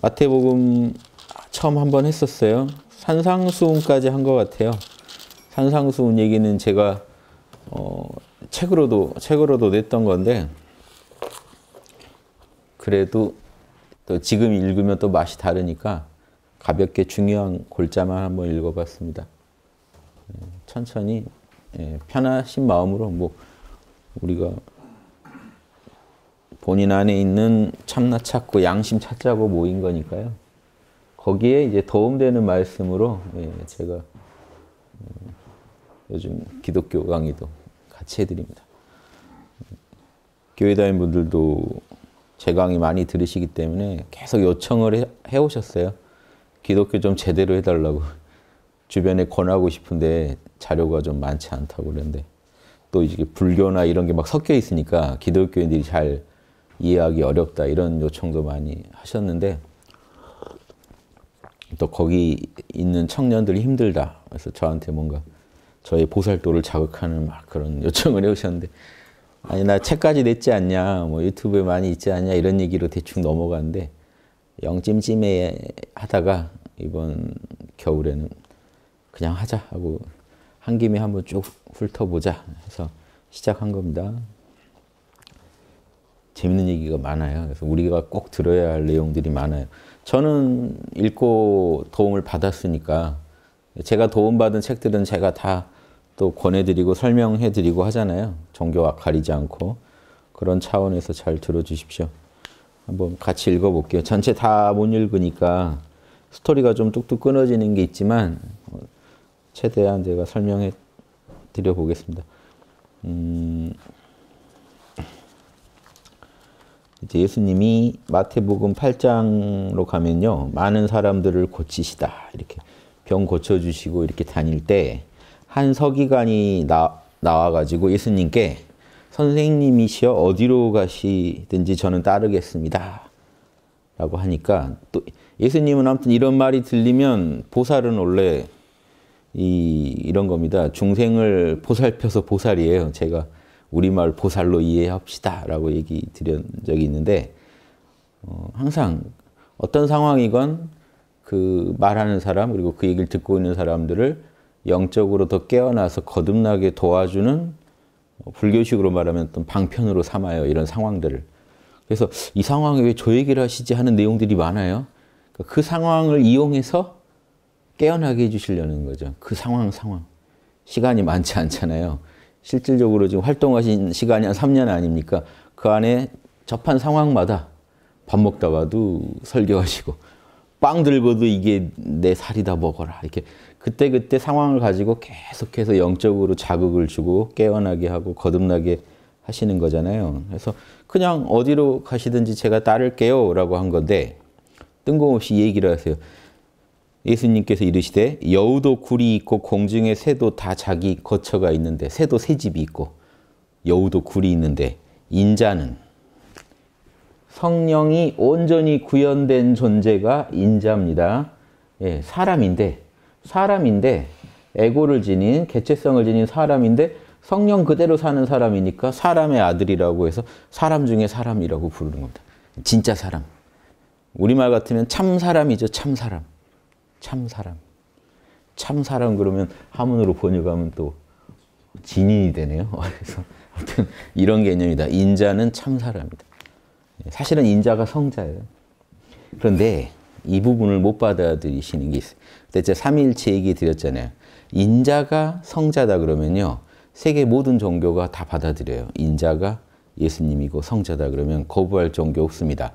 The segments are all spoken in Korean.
마태복음 처음 한 번 했었어요. 산상수훈까지 한 것 같아요. 산상수훈 얘기는 제가 어, 책으로도 책으로도 냈던 건데 그래도 또 지금 읽으면 또 맛이 다르니까 가볍게 중요한 골자만 한 번 읽어봤습니다. 예, 천천히 예, 편하신 마음으로 뭐 우리가 본인 안에 있는 참나 찾고 양심 찾자고 모인 거니까요. 거기에 이제 도움되는 말씀으로 예, 제가 음, 요즘 기독교 강의도 같이 해드립니다. 교회 다닌 분들도 제 강의 많이 들으시기 때문에 계속 요청을 해, 오셨어요 기독교 좀 제대로 해달라고. 주변에 권하고 싶은데 자료가 좀 많지 않다고 그랬는데 또 이제 불교나 이런 게 막 섞여 있으니까 기독교인들이 잘 이해하기 어렵다 이런 요청도 많이 하셨는데 또 거기 있는 청년들이 힘들다. 그래서 저한테 뭔가 저의 보살도를 자극하는 막 그런 요청을 해오셨는데 아니 나 책까지 냈지 않냐 뭐 유튜브에 많이 있지 않냐 이런 얘기로 대충 넘어갔는데 영찜찜해 하다가 이번 겨울에는 그냥 하자 하고 한 김에 한번 쭉 훑어보자 해서 시작한 겁니다. 재밌는 얘기가 많아요. 그래서 우리가 꼭 들어야 할 내용들이 많아요. 저는 읽고 도움을 받았으니까 제가 도움받은 책들은 제가 다 또 권해드리고 설명해드리고 하잖아요. 종교와 가리지 않고 그런 차원에서 잘 들어주십시오. 한번 같이 읽어볼게요. 전체 다 못 읽으니까 스토리가 좀 뚝뚝 끊어지는 게 있지만 최대한 제가 설명해 드려 보겠습니다. 음, 이제 예수님이 마태복음 8장로 가면요. 많은 사람들을 고치시다. 이렇게 병 고쳐주시고 이렇게 다닐 때 한 서기관이 나, 나와가지고 예수님께 선생님이시여 어디로 가시든지 저는 따르겠습니다. 라고 하니까 또 예수님은 아무튼 이런 말이 들리면 보살은 원래 이, 이런 겁니다. 중생을 보살펴서 보살이에요. 제가 우리말 보살로 이해합시다. 라고 얘기 드린 적이 있는데, 어, 항상 어떤 상황이건 그 말하는 사람, 그리고 그 얘기를 듣고 있는 사람들을 영적으로 더 깨어나서 거듭나게 도와주는 어, 불교식으로 말하면 어떤 방편으로 삼아요. 이런 상황들을. 그래서 이 상황에 왜 저 얘기를 하시지 하는 내용들이 많아요. 그러니까 그 상황을 이용해서 깨어나게 해주시려는 거죠. 그 상황, 상황. 시간이 많지 않잖아요. 실질적으로 지금 활동하신 시간이 한 3년 아닙니까? 그 안에 접한 상황마다 밥 먹다가도 설교하시고, 빵 들고도 이게 내 살이다 먹어라. 이렇게 그때그때 그때 상황을 가지고 계속해서 영적으로 자극을 주고 깨어나게 하고 거듭나게 하시는 거잖아요. 그래서 그냥 어디로 가시든지 제가 따를게요 라고 한 건데 뜬금없이 얘기를 하세요. 예수님께서 이르시되 여우도 굴이 있고 공중에 새도 다 자기 거처가 있는데 새도 새 집이 있고 여우도 굴이 있는데 인자는 성령이 온전히 구현된 존재가 인자입니다. 예, 사람인데 사람인데 에고를 지닌 개체성을 지닌 사람인데 성령 그대로 사는 사람이니까 사람의 아들이라고 해서 사람 중에 사람이라고 부르는 겁니다. 진짜 사람. 우리말 같으면 참 사람이죠. 참 사람. 참사람. 참사람 그러면 하문으로 번역하면 또 진인이 되네요. 그래서 아무튼 이런 개념이다. 인자는 참사람이다. 예, 사실은 인자가 성자예요. 그런데 이 부분을 못 받아들이시는 게 있어요. 대체 삼일체 얘기 드렸잖아요. 인자가 성자다 그러면요. 세계 모든 종교가 다 받아들여요. 인자가 예수님이고 성자다 그러면 거부할 종교 없습니다.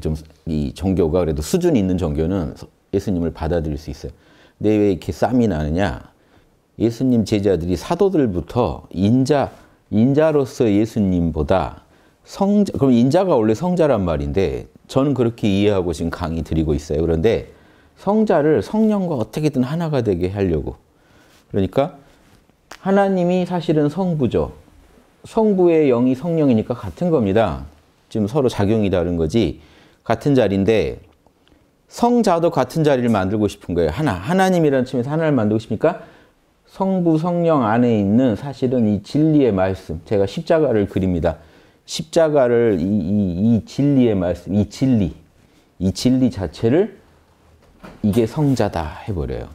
좀이 종교가 그래도 수준 있는 종교는 예수님을 받아들일 수 있어요. 근데 왜 이렇게 쌈이 나느냐? 예수님 제자들이 사도들부터 인자, 인자로서 예수님보다 성자, 그럼 인자가 원래 성자란 말인데 저는 그렇게 이해하고 지금 강의 드리고 있어요. 그런데 성자를 성령과 어떻게든 하나가 되게 하려고. 그러니까 하나님이 사실은 성부죠. 성부의 영이 성령이니까 같은 겁니다. 지금 서로 작용이 다른 거지. 같은 자리인데 성자도 같은 자리를 만들고 싶은 거예요. 하나, 하나님이라는 측면에서 하나를 만들고 싶으니까 성부, 성령 안에 있는 사실은 이 진리의 말씀, 제가 십자가를 그립니다. 십자가를 이, 이, 이 진리의 말씀, 이 진리, 이 진리 자체를 이게 성자다 해버려요.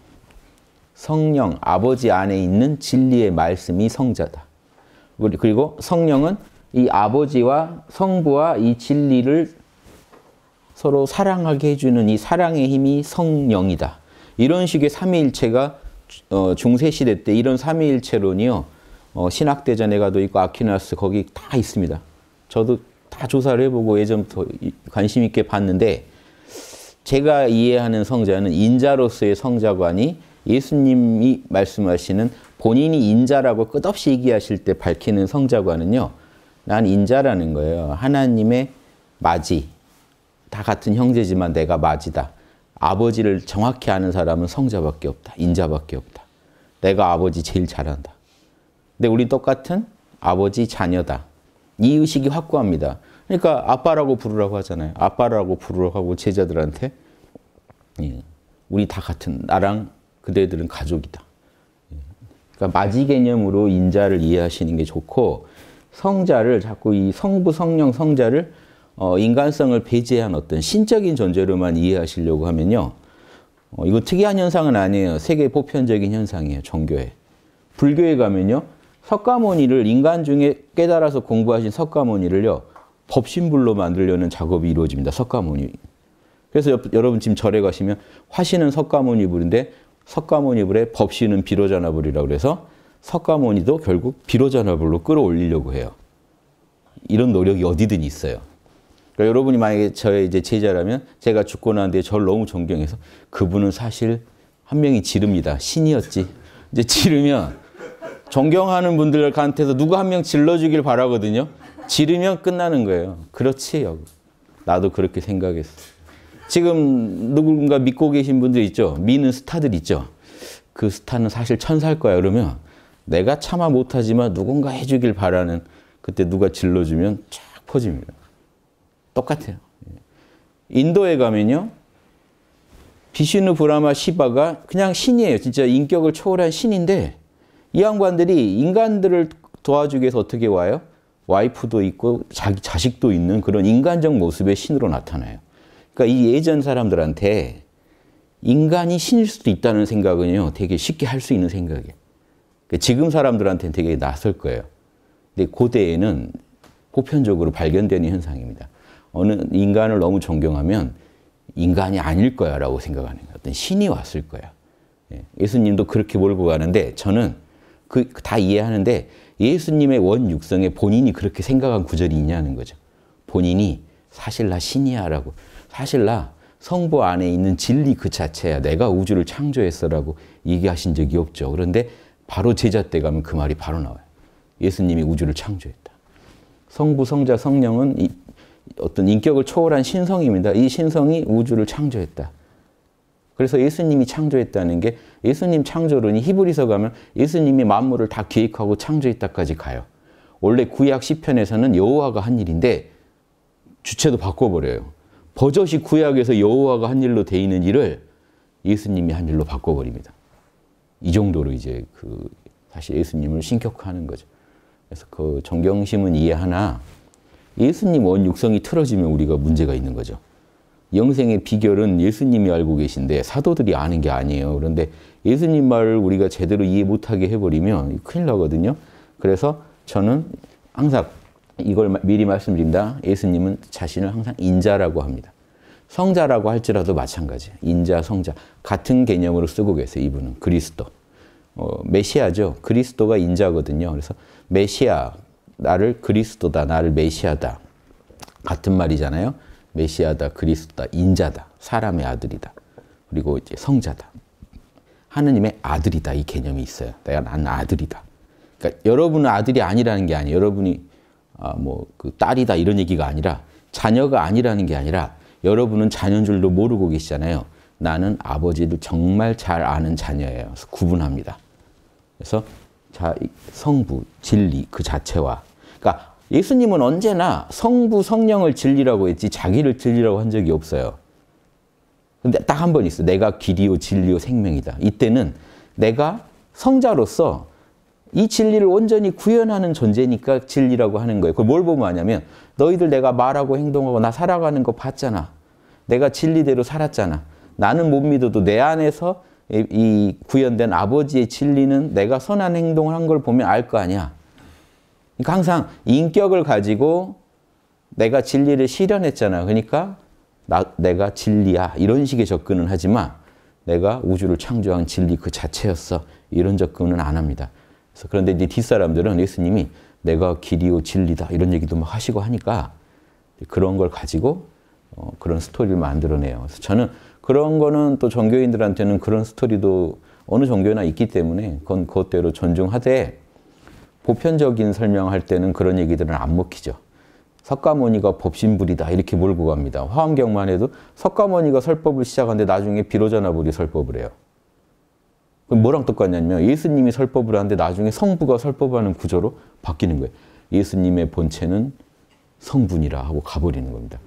성령, 아버지 안에 있는 진리의 말씀이 성자다. 그리고 성령은 이 아버지와 성부와 이 진리를 서로 사랑하게 해주는 이 사랑의 힘이 성령이다. 이런 식의 삼위일체가 어, 중세시대 때 이런 삼위일체론이요. 어, 신학대전에 가도 있고 아퀴나스 거기 다 있습니다. 저도 다 조사를 해보고 예전부터 관심 있게 봤는데 제가 이해하는 성자는 인자로서의 성자관이 예수님이 말씀하시는 본인이 인자라고 끝없이 얘기하실 때 밝히는 성자관은요. 난 인자라는 거예요. 하나님의 맞이, 다 같은 형제지만 내가 맞이다. 아버지를 정확히 아는 사람은 성자밖에 없다. 인자밖에 없다. 내가 아버지 제일 잘한다. 근데 우리 똑같은 아버지 자녀다. 이 의식이 확고합니다. 그러니까 아빠라고 부르라고 하잖아요. 아빠라고 부르라고 하고 제자들한테 예, 우리 다 같은 나랑 그대들은 가족이다. 예. 그러니까 맞이 개념으로 인자를 이해하시는 게 좋고 성자를 자꾸 이 성부, 성령, 성자를 어, 인간성을 배제한 어떤 신적인 존재로만 이해하시려고 하면요. 어, 이거 특이한 현상은 아니에요. 세계 보편적인 현상이에요. 종교에. 불교에 가면요. 석가모니를 인간 중에 깨달아서 공부하신 석가모니를요. 법신불로 만들려는 작업이 이루어집니다. 석가모니. 그래서 옆, 여러분 지금 절에 가시면 화신은 석가모니 불인데 석가모니 불에 법신은 비로자나 불이라고 그래서 석가모니도 결국 비로자나 불로 끌어올리려고 해요. 이런 노력이 어디든 있어요. 그러니까 여러분이 만약에 저의 이제 제자라면 제가 죽고 난 뒤에 저를 너무 존경해서 그분은 사실 한 명이 지릅니다. 신이었지. 이제 지르면 존경하는 분들한테서 누구 한명 질러주길 바라거든요. 지르면 끝나는 거예요. 그렇지, 나도 그렇게 생각했어. 지금 누군가 믿고 계신 분들 있죠? 미는 스타들 있죠? 그 스타는 사실 천사일 거야. 그러면 내가 참아 못하지만 누군가 해주길 바라는 그때 누가 질러주면 쫙 퍼집니다. 똑같아요. 예. 인도에 가면요. 비시누 브라마 시바가 그냥 신이에요. 진짜 인격을 초월한 신인데 이 양반들이 인간들을 도와주기 위해서 어떻게 와요? 와이프도 있고 자기 자식도 있는 그런 인간적 모습의 신으로 나타나요. 그러니까 이 예전 사람들한테 인간이 신일 수도 있다는 생각은요, 되게 쉽게 할 수 있는 생각이에요. 그러니까 지금 사람들한테는 되게 낯설 거예요. 근데 고대에는 보편적으로 발견되는 현상입니다. 어느 인간을 너무 존경하면 인간이 아닐 거야 라고 생각하는 거예요. 어떤 신이 왔을 거야. 예, 예수님도 그렇게 몰고 가는데 저는 그 다 이해하는데 예수님의 원 육성에 본인이 그렇게 생각한 구절이 있냐는 거죠. 본인이 사실 나 신이야 라고 사실 나 성부 안에 있는 진리 그 자체야 내가 우주를 창조했어라고 얘기하신 적이 없죠. 그런데 바로 제자 때 가면 그 말이 바로 나와요. 예수님이 우주를 창조했다. 성부, 성자, 성령은 어떤 인격을 초월한 신성입니다. 이 신성이 우주를 창조했다. 그래서 예수님이 창조했다는 게 예수님 창조론이 히브리서 가면 예수님이 만물을 다 계획하고 창조했다까지 가요. 원래 구약 시편에서는 여호와가 한 일인데 주체도 바꿔버려요. 버젓이 구약에서 여호와가 한 일로 돼 있는 일을 예수님이 한 일로 바꿔버립니다. 이 정도로 이제 그 사실 예수님을 신격화하는 거죠. 그래서 그 정경심은 이해하나 예수님 원 육성이 틀어지면 우리가 문제가 있는 거죠. 영생의 비결은 예수님이 알고 계신데 사도들이 아는 게 아니에요. 그런데 예수님 말을 우리가 제대로 이해 못하게 해버리면 큰일 나거든요. 그래서 저는 항상 이걸 미리 말씀드린다. 예수님은 자신을 항상 인자라고 합니다. 성자라고 할지라도 마찬가지. 인자, 성자. 같은 개념으로 쓰고 계세요. 이분은 그리스도. 어, 메시아죠. 그리스도가 인자거든요. 그래서 메시아, 나를 그리스도다, 나를 메시아다. 같은 말이잖아요. 메시아다, 그리스도다, 인자다, 사람의 아들이다. 그리고 이제 성자다. 하느님의 아들이다 이 개념이 있어요. 내가 난 아들이다. 그러니까 여러분은 아들이 아니라는 게 아니에요. 여러분이 아, 뭐그 딸이다 이런 얘기가 아니라 자녀가 아니라는 게 아니라 여러분은 자녀인 줄도 모르고 계시잖아요. 나는 아버지를 정말 잘 아는 자녀예요. 그래서 구분합니다. 그래서 자, 성부, 진리 그 자체와 그러니까 예수님은 언제나 성부 성령을 진리라고 했지 자기를 진리라고 한 적이 없어요. 근데 딱 한 번 있어. 내가 길이요 진리요 생명이다. 이때는 내가 성자로서 이 진리를 온전히 구현하는 존재니까 진리라고 하는 거예요. 그걸 뭘 보면 아냐면 너희들 내가 말하고 행동하고 나 살아가는 거 봤잖아. 내가 진리대로 살았잖아. 나는 못 믿어도 내 안에서 이 구현된 아버지의 진리는 내가 선한 행동을 한 걸 보면 알 거 아니야. 그러니까 항상 인격을 가지고 내가 진리를 실현했잖아. 그러니까 나, 내가 진리야. 이런 식의 접근은 하지만 내가 우주를 창조한 진리 그 자체였어. 이런 접근은 안 합니다. 그래서 그런데 이제 뒷사람들은 예수님이 내가 길이요 진리다 이런 얘기도 막 하시고 하니까 그런 걸 가지고 어, 그런 스토리를 만들어내요. 그래서 저는 그런 거는 또 종교인들한테는 그런 스토리도 어느 종교나 있기 때문에 그건 그것대로 존중하되 보편적인 설명할 때는 그런 얘기들은 안 먹히죠. 석가모니가 법신불이다 이렇게 몰고 갑니다. 화엄경만 해도 석가모니가 설법을 시작하는데 나중에 비로자나불이 설법을 해요. 그럼 뭐랑 똑같냐면 예수님이 설법을 하는데 나중에 성부가 설법하는 구조로 바뀌는 거예요. 예수님의 본체는 성분이라 하고 가버리는 겁니다.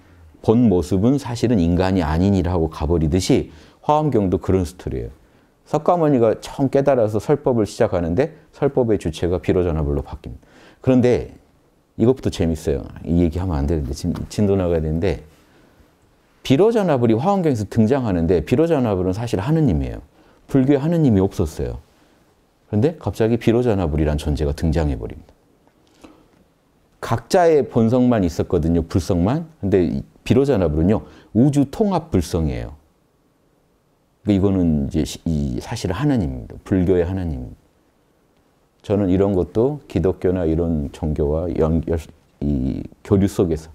본 모습은 사실은 인간이 아니니라 하고 가버리듯이 화엄경도 그런 스토리예요. 석가모니가 처음 깨달아서 설법을 시작하는데 설법의 주체가 비로전화불로 바뀝니다. 그런데 이것부터 재밌어요. 이 얘기하면 안 되는데 지 진도 나가야 되는데 비로전화불이 화원경에서 등장하는데 비로전화불은 사실 하느님이에요. 불교에 하느님이 없었어요. 그런데 갑자기 비로전화불이란 존재가 등장해 버립니다. 각자의 본성만 있었거든요. 불성만. 근데 비로전화불은요. 우주 통합 불성이에요. 그 이거는 이제 이 사실 하나님입니다. 불교의 하나님. 저는 이런 것도 기독교나 이런 종교와 연이 교류 속에서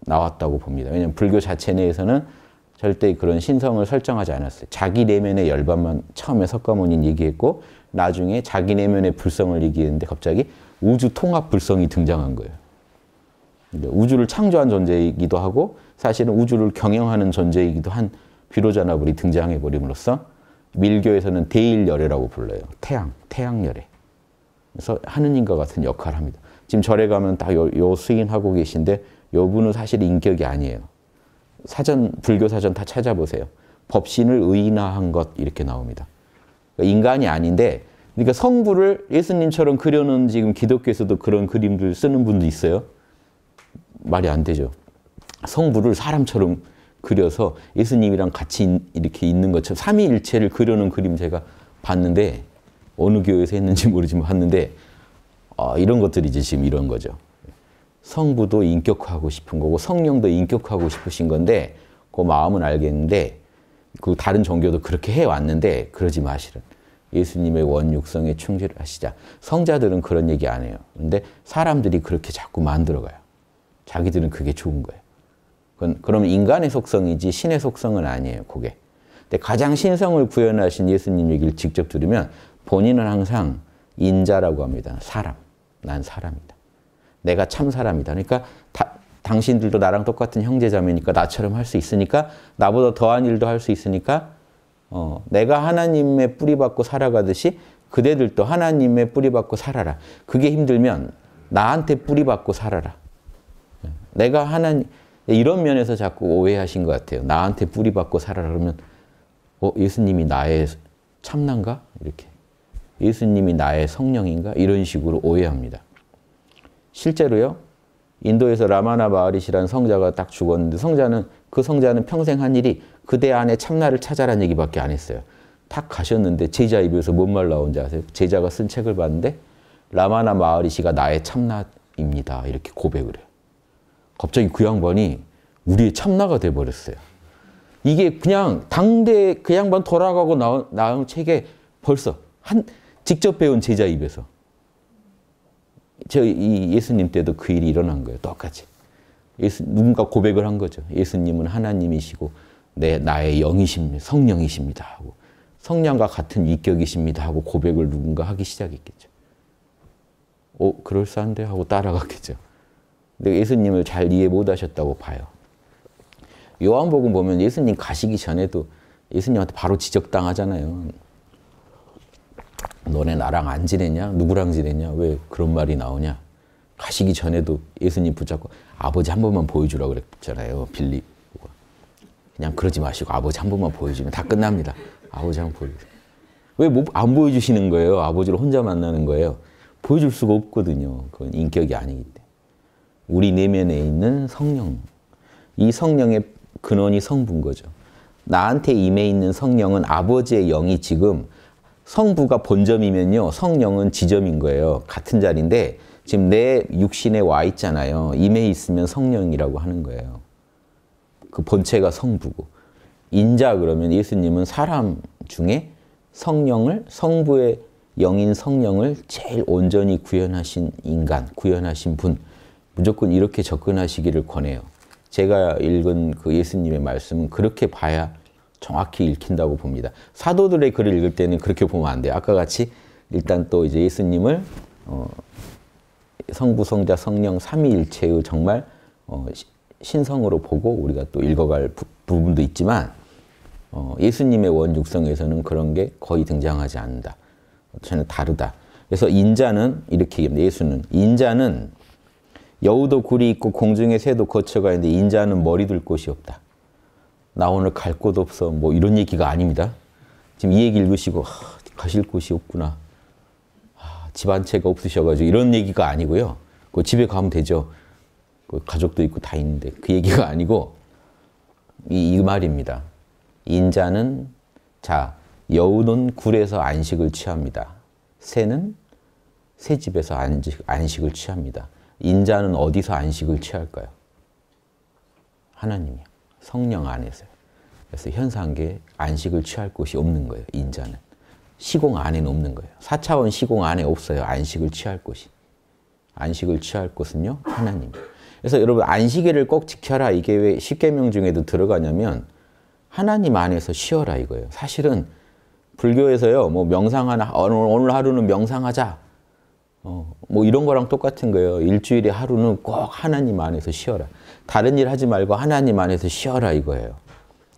나왔다고 봅니다. 왜냐하면 불교 자체 내에서는 절대 그런 신성을 설정하지 않았어요. 자기 내면의 열반만 처음에 석가모니는 얘기했고 나중에 자기 내면의 불성을 얘기했는데 갑자기 우주 통합 불성이 등장한 거예요. 우주를 창조한 존재이기도 하고 사실은 우주를 경영하는 존재이기도 한 귀로자나불이 등장해 버림으로써 밀교에서는 대일열애라고 불러요. 태양, 태양열애. 그래서 하느님과 같은 역할을 합니다. 지금 절에 가면 다 요, 요 스윙 하고 계신데 요 분은 사실 인격이 아니에요. 사전, 불교 사전 다 찾아보세요. 법신을 의인화한 것 이렇게 나옵니다. 그러니까 인간이 아닌데 그러니까 성부를 예수님처럼 그려놓은 지금 기독교에서도 그런 그림들 쓰는 분도 있어요. 말이 안 되죠. 성부를 사람처럼 그려서 예수님이랑 같이 이렇게 있는 것처럼 삼위일체를 그려는 그림 제가 봤는데 어느 교회에서 했는지 모르지만 봤는데 아, 이런 것들이지 지금 이런 거죠. 성부도 인격화하고 싶은 거고 성령도 인격화하고 싶으신 건데 그 마음은 알겠는데 그 다른 종교도 그렇게 해왔는데 그러지 마시라. 예수님의 원육성에 충실 하시자. 성자들은 그런 얘기 안 해요. 근데 사람들이 그렇게 자꾸 만들어가요. 자기들은 그게 좋은 거예요. 그럼 인간의 속성이지 신의 속성은 아니에요, 그게. 근데 가장 신성을 구현하신 예수님 얘기를 직접 들으면 본인은 항상 인자라고 합니다. 사람. 난 사람이다. 내가 참 사람이다. 그러니까 다, 당신들도 나랑 똑같은 형제자매니까 나처럼 할 수 있으니까 나보다 더한 일도 할 수 있으니까 어, 내가 하나님의 뿌리받고 살아가듯이 그대들도 하나님의 뿌리받고 살아라. 그게 힘들면 나한테 뿌리받고 살아라. 예. 내가 하나님 예, 이런 면에서 자꾸 오해하신 것 같아요. 나한테 뿌리받고 살아라 그러면 어, 예수님이 나의 참난가? 이렇게. 예수님이 나의 성령인가? 이런 식으로 오해합니다. 실제로요. 인도에서 라마나 마을이시라는 성자가 딱 죽었는데 성자는 그 성자는 평생 한 일이 그대 안에 참나를 찾아라는 얘기밖에 안 했어요. 탁 가셨는데 제자 입에서 뭔 말 나온지 아세요? 제자가 쓴 책을 봤는데 라마나 마을이시가 나의 참나입니다. 이렇게 고백을 해요. 갑자기 그 양반이 우리의 참나가 돼버렸어요. 이게 그냥 당대 그 양반 돌아가고 나온, 나온 책에 벌써 한 직접 배운 제자 입에서 저이 예수님 때도 그 일이 일어난 거예요. 똑같이. 예수, 누군가 고백을 한 거죠. 예수님은 하나님이시고 내 나의 영이십니다. 성령이십니다. 하고 성령과 같은 위격이십니다. 하고 고백을 누군가 하기 시작했겠죠. 오, 어, 그럴싸한데 하고 따라갔겠죠. 근데 예수님을 잘 이해 못 하셨다고 봐요. 요한복음 보면 예수님 가시기 전에도 예수님한테 바로 지적당하잖아요. 너네 나랑 안 지냈냐? 누구랑 지냈냐? 왜 그런 말이 나오냐? 가시기 전에도 예수님 붙잡고 아버지 한 번만 보여주라 그랬잖아요. 빌립. 그냥 그러지 마시고 아버지 한 번만 보여주면 다 끝납니다. 아버지 한번 보여주세요. 왜 안 보여주시는 거예요? 아버지를 혼자 만나는 거예요. 보여줄 수가 없거든요. 그건 인격이 아니기 우리 내면에 있는 성령. 이 성령의 근원이 성부인 거죠. 나한테 임해 있는 성령은 아버지의 영이 지금 성부가 본점이면요. 성령은 지점인 거예요. 같은 자리인데 지금 내 육신에 와 있잖아요. 임해 있으면 성령이라고 하는 거예요. 그 본체가 성부고. 인자 그러면 예수님은 사람 중에 성령을 성부의 영인 성령을 제일 온전히 구현하신 인간, 구현하신 분. 무조건 이렇게 접근하시기를 권해요. 제가 읽은 그 예수님의 말씀은 그렇게 봐야 정확히 읽힌다고 봅니다. 사도들의 글을 읽을 때는 그렇게 보면 안 돼요. 아까 같이 일단 또 이제 예수님을 어, 성부, 성자, 성령 삼위일체의 정말 어, 신성으로 보고 우리가 또 읽어갈 부, 분도 있지만 어, 예수님의 원육성에서는 그런 게 거의 등장하지 않는다. 저는 다르다. 그래서 인자는 이렇게 얘기합니다. 예수는 인자는 여우도 굴이 있고 공중의 새도 거쳐가 있는데 인자는 머리 둘 곳이 없다. 나 오늘 갈 곳 없어. 뭐 이런 얘기가 아닙니다. 지금 이 얘기 읽으시고 아, 가실 곳이 없구나. 아, 집안 채가 없으셔가지고 이런 얘기가 아니고요. 그 집에 가면 되죠. 그 가족도 있고 다 있는데 그 얘기가 아니고 이, 이 말입니다. 인자는 자 여우는 굴에서 안식을 취합니다. 새는 새 집에서 안식, 안식을 취합니다. 인자는 어디서 안식을 취할까요? 하나님이요. 성령 안에서요. 그래서 현상계 안식을 취할 곳이 없는 거예요. 인자는. 시공 안에는 없는 거예요. 4차원 시공 안에 없어요. 안식을 취할 곳이. 안식을 취할 곳은요. 하나님. 그래서 여러분 안식일을 꼭 지켜라. 이게 왜 십계명 중에도 들어가냐면 하나님 안에서 쉬어라 이거예요. 사실은 불교에서요. 뭐 명상하나 어, 오늘, 하루는 명상하자. 어, 뭐 이런 거랑 똑같은 거예요. 일주일에 하루는 꼭 하나님 안에서 쉬어라. 다른 일 하지 말고 하나님 안에서 쉬어라 이거예요.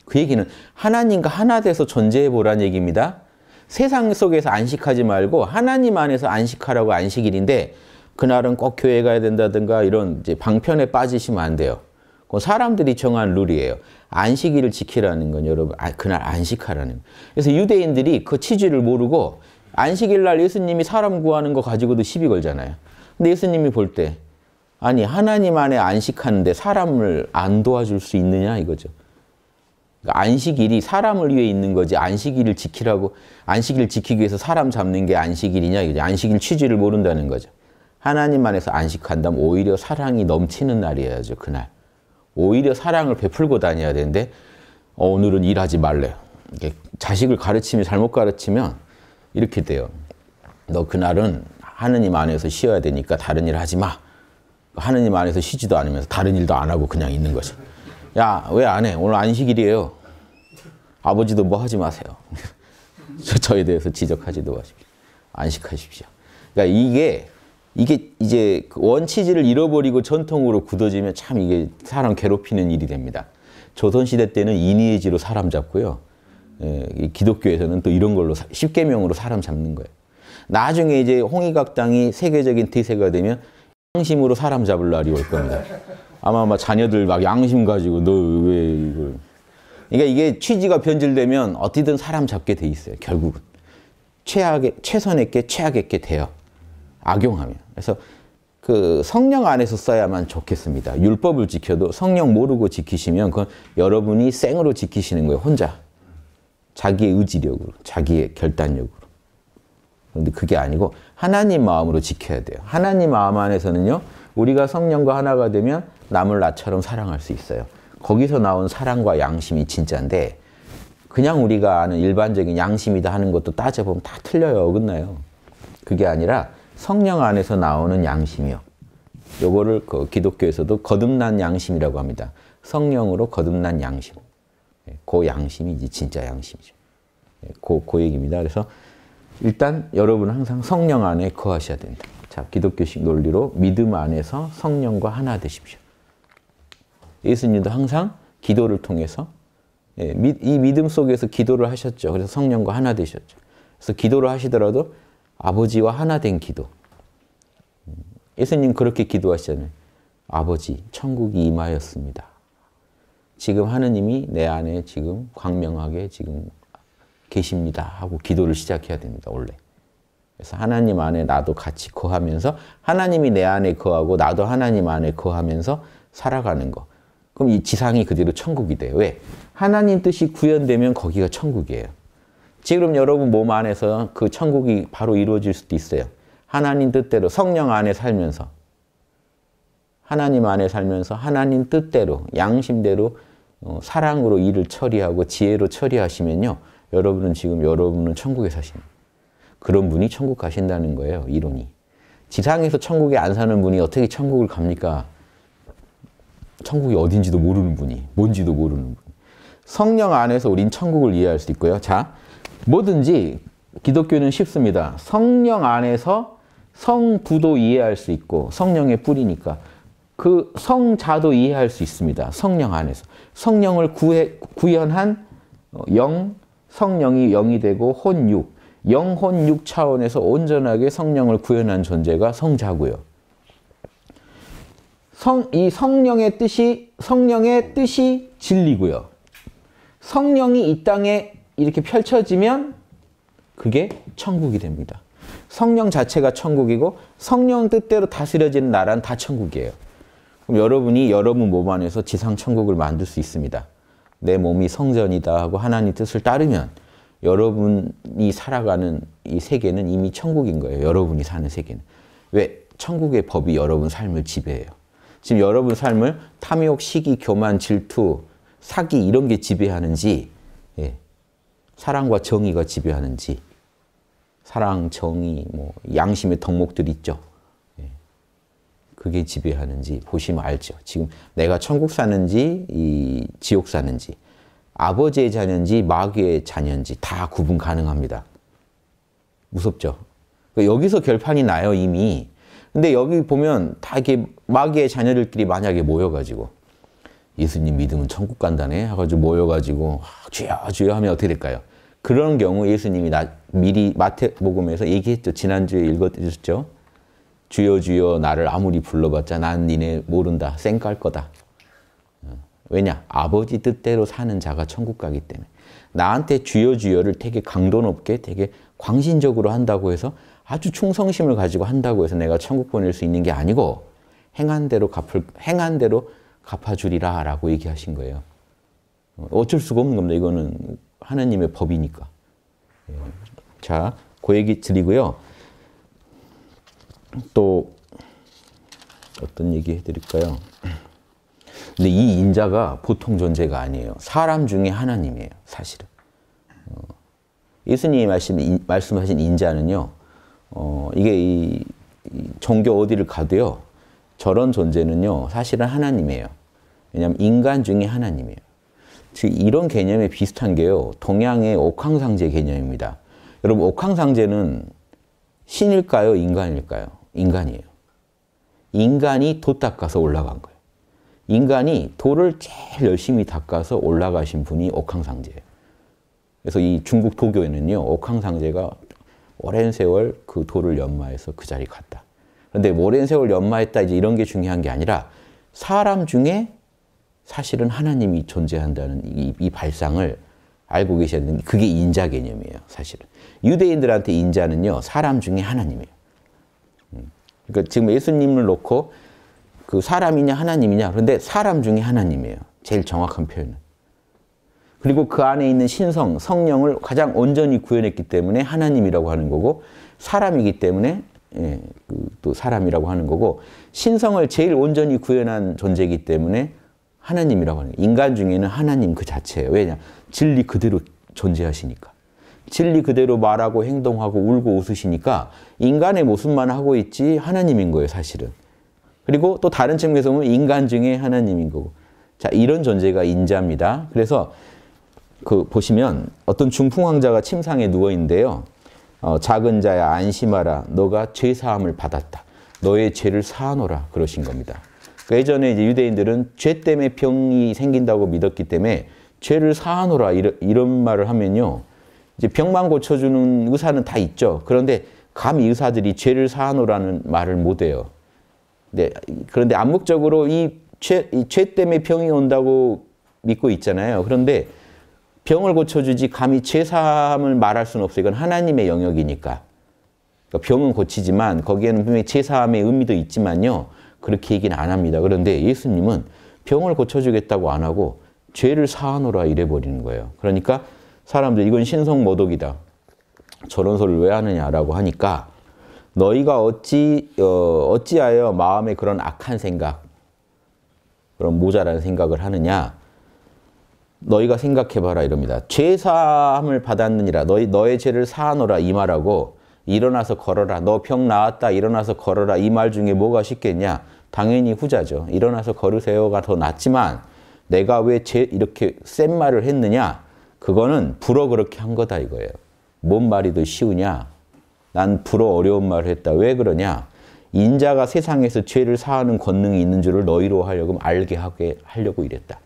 그 얘기는 하나님과 하나 돼서 존재해 보란 얘기입니다. 세상 속에서 안식하지 말고 하나님 안에서 안식하라고 안식일인데 그날은 꼭 교회 가야 된다든가 이런 방편에 빠지시면 안 돼요. 그 사람들이 정한 룰이에요. 안식일을 지키라는 건 여러분 아, 그날 안식하라는. 그래서 유대인들이 그 취지를 모르고 안식일 날 예수님이 사람 구하는 거 가지고도 시비 걸잖아요. 근데 예수님이 볼 때 아니 하나님 안에 안식하는데 사람을 안 도와줄 수 있느냐 이거죠. 그러니까 안식일이 사람을 위해 있는 거지 안식일을 지키라고 안식일을 지키기 위해서 사람 잡는 게 안식일이냐 이거죠. 안식일 취지를 모른다는 거죠. 하나님 안에서 안식한다면 오히려 사랑이 넘치는 날이어야죠 그날. 오히려 사랑을 베풀고 다녀야 되는데 어, 오늘은 일하지 말래. 자식을 가르치면 잘못 가르치면 이렇게 돼요. 너 그날은 하느님 안에서 쉬어야 되니까 다른 일 하지 마. 하느님 안에서 쉬지도 않으면서 다른 일도 안 하고 그냥 있는 거죠. 야, 왜 안 해? 오늘 안식일이에요. 아버지도 뭐 하지 마세요. 저, 에 대해서 지적하지도 마십시오. 안식하십시오. 그러니까 이게, 이게 이제 그 원치지를 잃어버리고 전통으로 굳어지면 참 이게 사람 괴롭히는 일이 됩니다. 조선시대 때는 인의지로 사람 잡고요. 예, 기독교에서는 또 이런 걸로 십계명으로 사람 잡는 거예요. 나중에 이제 홍익학당이 세계적인 태세가 되면 양심으로 사람 잡을 날이 올 겁니다. 아마 아 자녀들 막 양심 가지고 너 왜 이걸 그러니까 이게 취지가 변질되면 어디든 사람 잡게 돼 있어요. 결국은 최악의 최선의 게 최악의 게 돼요. 악용하면 그래서 그 성령 안에서 써야만 좋겠습니다. 율법을 지켜도 성령 모르고 지키시면 그건 여러분이 생으로 지키시는 거예요. 혼자. 자기의 의지력으로, 자기의 결단력으로. 그런데 그게 아니고 하나님 마음으로 지켜야 돼요. 하나님 마음 안에서는요. 우리가 성령과 하나가 되면 남을 나처럼 사랑할 수 있어요. 거기서 나온 사랑과 양심이 진짜인데 그냥 우리가 아는 일반적인 양심이다 하는 것도 따져보면 다 틀려요. 어긋나요. 그게 아니라 성령 안에서 나오는 양심이요. 요거를 그 기독교에서도 거듭난 양심이라고 합니다. 성령으로 거듭난 양심. 예, 그 양심이 이제 진짜 양심이죠. 예, 그, 그 얘기입니다. 그래서 일단 여러분 항상 성령 안에 거하셔야 된다. 자, 기독교식 논리로 믿음 안에서 성령과 하나 되십시오. 예수님도 항상 기도를 통해서 예, 이 믿음 속에서 기도를 하셨죠. 그래서 성령과 하나 되셨죠. 그래서 기도를 하시더라도 아버지와 하나 된 기도. 음, 예수님 그렇게 기도하시잖아요. 아버지, 천국이 임하였습니다. 지금 하느님이 내 안에 지금 광명하게 지금 계십니다 하고 기도를 시작해야 됩니다 원래 그래서 하나님 안에 나도 같이 거하면서 하나님이 내 안에 거하고 나도 하나님 안에 거하면서 살아가는 거 그럼 이 지상이 그대로 천국이 돼요 왜? 하나님 뜻이 구현되면 거기가 천국이에요 지금 여러분 몸 안에서 그 천국이 바로 이루어질 수도 있어요 하나님 뜻대로 성령 안에 살면서 하나님 안에 살면서 하나님 뜻대로 양심대로 어, 사랑으로 일을 처리하고 지혜로 처리하시면요. 여러분은 지금 여러분은 천국에 사십니다. 그런 분이 천국 가신다는 거예요. 이론이. 지상에서 천국에 안 사는 분이 어떻게 천국을 갑니까? 천국이 어딘지도 모르는 분이, 뭔지도 모르는 분. 성령 안에서 우린 천국을 이해할 수 있고요. 자, 뭐든지 기독교는 쉽습니다. 성령 안에서 성부도 이해할 수 있고 성령의 뿌리니까 그 성자도 이해할 수 있습니다. 성령 안에서. 성령을 구해, 구현한 어, 영, 성령이 영이 되고 혼육, 영혼 육 차원에서 온전하게 성령을 구현한 존재가 성자고요. 성, 이 성령의 뜻이, 성령의 뜻이 진리고요. 성령이 이 땅에 이렇게 펼쳐지면 그게 천국이 됩니다. 성령 자체가 천국이고 성령 뜻대로 다스려지는 나라는 다 천국이에요. 그럼 여러분이 여러분 몸 안에서 지상천국을 만들 수 있습니다. 내 몸이 성전이다 하고 하나님 뜻을 따르면 여러분이 살아가는 이 세계는 이미 천국인 거예요. 여러분이 사는 세계는. 왜? 천국의 법이 여러분 삶을 지배해요. 지금 여러분 삶을 탐욕, 시기, 교만, 질투, 사기 이런 게 지배하는지 예. 사랑과 정의가 지배하는지 사랑, 정의, 뭐 양심의 덕목들 있죠. 그게 지배하는지 보시면 알죠. 지금 내가 천국 사는지 이 지옥 사는지 아버지의 자녀인지 마귀의 자녀인지 다 구분 가능합니다. 무섭죠. 그러니까 여기서 결판이 나요 이미. 근데 여기 보면 다 이렇게 마귀의 자녀들끼리 만약에 모여가지고 예수님 믿으면 천국 간다네 해가지고 모여가지고 주여 주여 하면 어떻게 될까요? 그런 경우 예수님이 나, 미리 마태복음에서 얘기했죠. 지난주에 읽어드렸죠. 주여 주여 나를 아무리 불러봤자 난 니네 모른다. 쌩깔 거다. 어, 왜냐? 아버지 뜻대로 사는 자가 천국 가기 때문에. 나한테 주여 주여를 되게 강도 높게 되게 광신적으로 한다고 해서 아주 충성심을 가지고 한다고 해서 내가 천국 보낼 수 있는 게 아니고 행한 대로 갚을 행한 대로 갚아주리라라고 얘기하신 거예요. 어, 어쩔 수가 없는 겁니다. 이거는 하나님의 법이니까. 예. 자, 그 얘기 드리고요. 또 어떤 얘기 해드릴까요? 근데 이 인자가 보통 존재가 아니에요. 사람 중에 하나님이에요, 사실은. 어, 예수님이 말씀, 하신 인자는요, 어, 이게 이, 이 종교 어디를 가도요, 저런 존재는요, 사실은 하나님이에요. 왜냐하면 인간 중에 하나님이에요. 즉, 이런 개념에 비슷한 게요, 동양의 옥황상제 개념입니다. 여러분, 옥황상제는 신일까요, 인간일까요? 인간이에요. 인간이 도 닦아서 올라간 거예요. 인간이 도를 제일 열심히 닦아서 올라가신 분이 옥황상제예요. 그래서 이 중국 도교에는요, 옥황상제가 오랜 세월 그 도를 연마해서 그 자리 갔다. 그런데 오랜 세월 연마했다 이제 이런 게 중요한 게 아니라 사람 중에 사실은 하나님이 존재한다는 이, 이 발상을 알고 계셨는 그게 인자 개념이에요, 사실은. 유대인들한테 인자는요, 사람 중에 하나님이에요. 그러니까 지금 예수님을 놓고 그 사람이냐 하나님이냐 그런데 사람 중에 하나님이에요. 제일 정확한 표현은. 그리고 그 안에 있는 신성, 성령을 가장 온전히 구현했기 때문에 하나님이라고 하는 거고 사람이기 때문에 예, 그 또 사람이라고 하는 거고 신성을 제일 온전히 구현한 존재이기 때문에 하나님이라고 하는 거예요. 인간 중에는 하나님 그 자체예요. 왜냐? 진리 그대로 존재하시니까. 진리 그대로 말하고 행동하고 울고 웃으시니까 인간의 모습만 하고 있지 하나님인 거예요, 사실은. 그리고 또 다른 측면에서 보면 인간 중에 하나님인 거고. 자, 이런 존재가 인자입니다. 그래서 그 보시면 어떤 중풍황자가 침상에 누워 있는데요. 어, 작은 자야 안심하라. 너가 죄 사함을 받았다. 너의 죄를 사하노라 그러신 겁니다. 그 예전에 이제 유대인들은 죄 때문에 병이 생긴다고 믿었기 때문에 죄를 사하노라 이런, 이런 말을 하면요. 이제 병만 고쳐주는 의사는 다 있죠. 그런데 감히 의사들이 죄를 사하노라는 말을 못해요. 네, 그런데 암묵적으로 이 죄, 이죄 때문에 병이 온다고 믿고 있잖아요. 그런데 병을 고쳐주지 감히 죄사함을 말할 수는 없어요. 이건 하나님의 영역이니까. 그러니까 병은 고치지만 거기에는 분명히 죄사함의 의미도 있지만요. 그렇게 얘기는 안 합니다. 그런데 예수님은 병을 고쳐주겠다고 안 하고 죄를 사하노라 이래 버리는 거예요. 그러니까 사람들 이건 신성 모독이다. 저런 소리를 왜 하느냐라고 하니까 너희가 어찌 어, 어찌하여 마음에 그런 악한 생각 그런 모자란 생각을 하느냐 너희가 생각해 봐라 이럽니다. 죄 사함을 받았느니라 너희 너의 죄를 사하노라 이 말하고 일어나서 걸어라 너 병 나았다 일어나서 걸어라 이 말 중에 뭐가 쉽겠냐 당연히 후자죠. 일어나서 걸으세요가 더 낫지만 내가 왜 이렇게 센 말을 했느냐 그거는 불어 그렇게 한 거다 이거예요. 뭔 말이 더 쉬우냐? 난 불어 어려운 말을 했다. 왜 그러냐? 인자가 세상에서 죄를 사하는 권능이 있는 줄을 너희로 하려고 알게 하게 하려고 이랬다.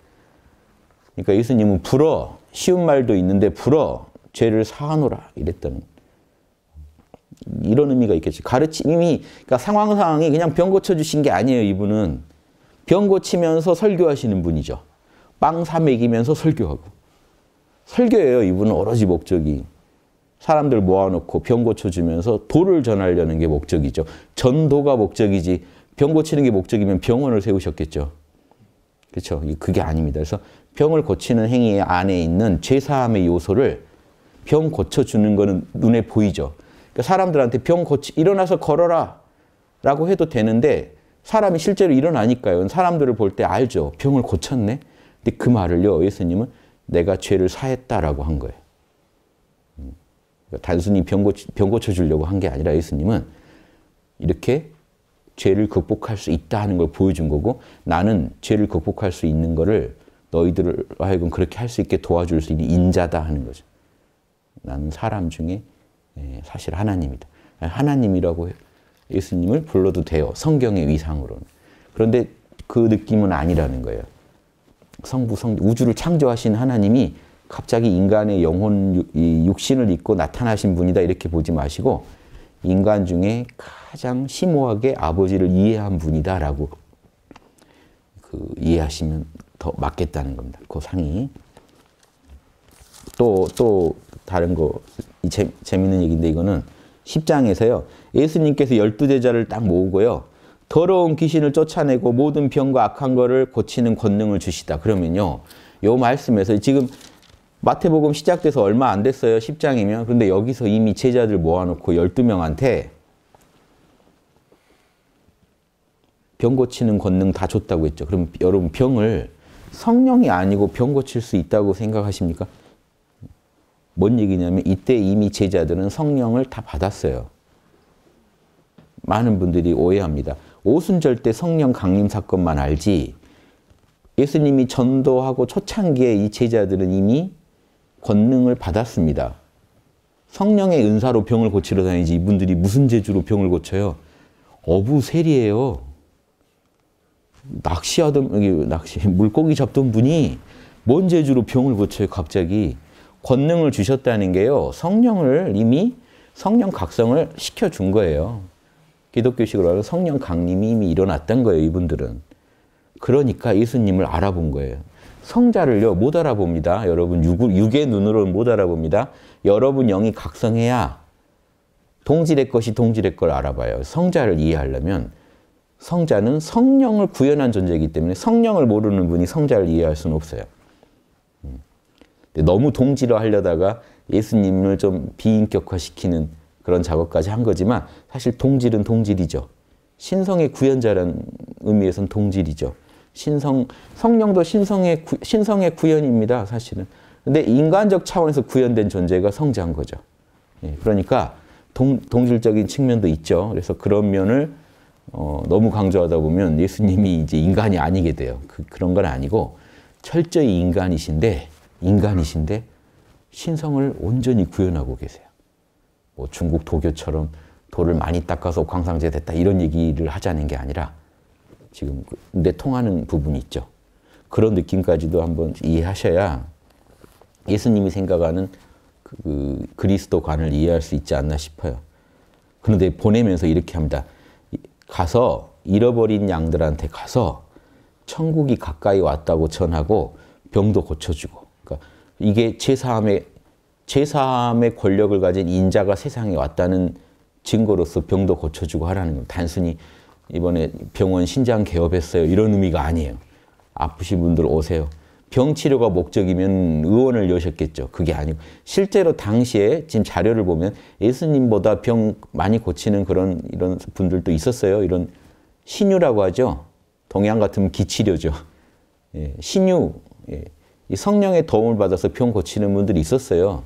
그러니까 예수님은 불어 쉬운 말도 있는데 불어 죄를 사하노라 이랬다 이런 의미가 있겠지. 가르침이 그러니까 상황 상황이 그냥 병 고쳐 주신 게 아니에요, 이분은. 병 고치면서 설교하시는 분이죠. 빵사 먹이면서 설교하고. 설교예요. 이분은 오로지 목적이. 사람들 모아놓고 병 고쳐주면서 도를 전하려는 게 목적이죠. 전도가 목적이지 병 고치는 게 목적이면 병원을 세우셨겠죠. 그렇죠. 그게 아닙니다. 그래서 병을 고치는 행위 안에 있는 죄사함의 요소를 병 고쳐주는 거는 눈에 보이죠. 그러니까 사람들한테 병 고치, 일어나서 걸어라 라고 해도 되는데 사람이 실제로 일어나니까요. 사람들을 볼 때 알죠. 병을 고쳤네. 근데 그 말을요. 예수님은 내가 죄를 사했다라고 한 거예요. 음. 그러니까 단순히 병고, 병 고쳐주려고 한 게 아니라 예수님은 이렇게 죄를 극복할 수 있다 하는 걸 보여준 거고 나는 죄를 극복할 수 있는 거를 너희들을 하여금 그렇게 할 수 있게 도와줄 수 있는 인자다 하는 거죠. 나는 사람 중에 예, 사실 하나님이다. 하나님이라고 예수님을 불러도 돼요. 성경의 위상으로는. 그런데 그 느낌은 아니라는 거예요. 성부 성 우주를 창조하신 하나님이 갑자기 인간의 영혼 육신을 입고 나타나신 분이다 이렇게 보지 마시고 인간 중에 가장 심오하게 아버지를 이해한 분이다라고 그 이해하시면 더 맞겠다는 겁니다. 그 상이 또 또 다른 거 재, 재밌는 얘기인데 이거는 10장에서요. 예수님께서 열두 제자를 딱 모으고요. 더러운 귀신을 쫓아내고 모든 병과 악한 것을 고치는 권능을 주시다. 그러면요. 요 말씀에서 지금 마태복음 시작돼서 얼마 안 됐어요. 10장이면. 근데 여기서 이미 제자들 모아놓고 12명한테 병 고치는 권능 다 줬다고 했죠. 그럼 여러분 병을 성령이 아니고 병 고칠 수 있다고 생각하십니까? 뭔 얘기냐면 이때 이미 제자들은 성령을 다 받았어요. 많은 분들이 오해합니다. 오순절 때 성령 강림 사건만 알지 예수님이 전도하고 초창기에 이 제자들은 이미 권능을 받았습니다. 성령의 은사로 병을 고치러 다니지 이분들이 무슨 재주로 병을 고쳐요? 어부셀이에요. 낚시하던 낚시 물고기 잡던 분이 뭔 재주로 병을 고쳐요 갑자기 권능을 주셨다는 게요 성령을 이미 성령 각성을 시켜준 거예요. 기독교식으로 하면 성령 강림이 이미 일어났던 거예요, 이분들은. 그러니까 예수님을 알아본 거예요. 성자를요, 못 알아봅니다. 여러분, 육, 의 눈으로는 못 알아봅니다. 여러분 영이 각성해야 동질의 것이 동질의 걸 알아봐요. 성자를 이해하려면 성자는 성령을 구현한 존재이기 때문에 성령을 모르는 분이 성자를 이해할 수는 없어요. 음. 너무 동질화 하려다가 예수님을 좀 비인격화시키는 그런 작업까지 한 거지만 사실 동질은 동질이죠. 신성의 구현자라는 의미에선 동질이죠. 신성 성령도 신성의 구, 신성의 구현입니다. 사실은. 근데 인간적 차원에서 구현된 존재가 성자인 거죠. 예, 그러니까 동, 동질적인 측면도 있죠. 그래서 그런 면을 어, 너무 강조하다 보면 예수님이 이제 인간이 아니게 돼요. 그, 그런 건 아니고 철저히 인간이신데 인간이신데 신성을 온전히 구현하고 계세요. 뭐 중국 도교처럼 돌을 많이 닦아서 광상제 됐다 이런 얘기를 하자는 게 아니라 지금 내 그 통하는 부분이 있죠. 그런 느낌까지도 한번 이해하셔야 예수님이 생각하는 그, 그 그리스도관을 이해할 수 있지 않나 싶어요. 그런데 보내면서 이렇게 합니다. 가서 잃어버린 양들한테 가서 천국이 가까이 왔다고 전하고 병도 고쳐주고. 그러니까 이게 제사함의 제3의 권력을 가진 인자가 세상에 왔다는 증거로서 병도 고쳐주고 하라는 건 단순히 이번에 병원 신장 개업했어요. 이런 의미가 아니에요. 아프신 분들 오세요. 병 치료가 목적이면 의원을 여셨겠죠. 그게 아니고 실제로 당시에 지금 자료를 보면 예수님보다 병 많이 고치는 그런 이런 분들도 있었어요. 이런 신유라고 하죠. 동양 같으면 기치료죠. 예, 신유, 예. 성령의 도움을 받아서 병 고치는 분들이 있었어요.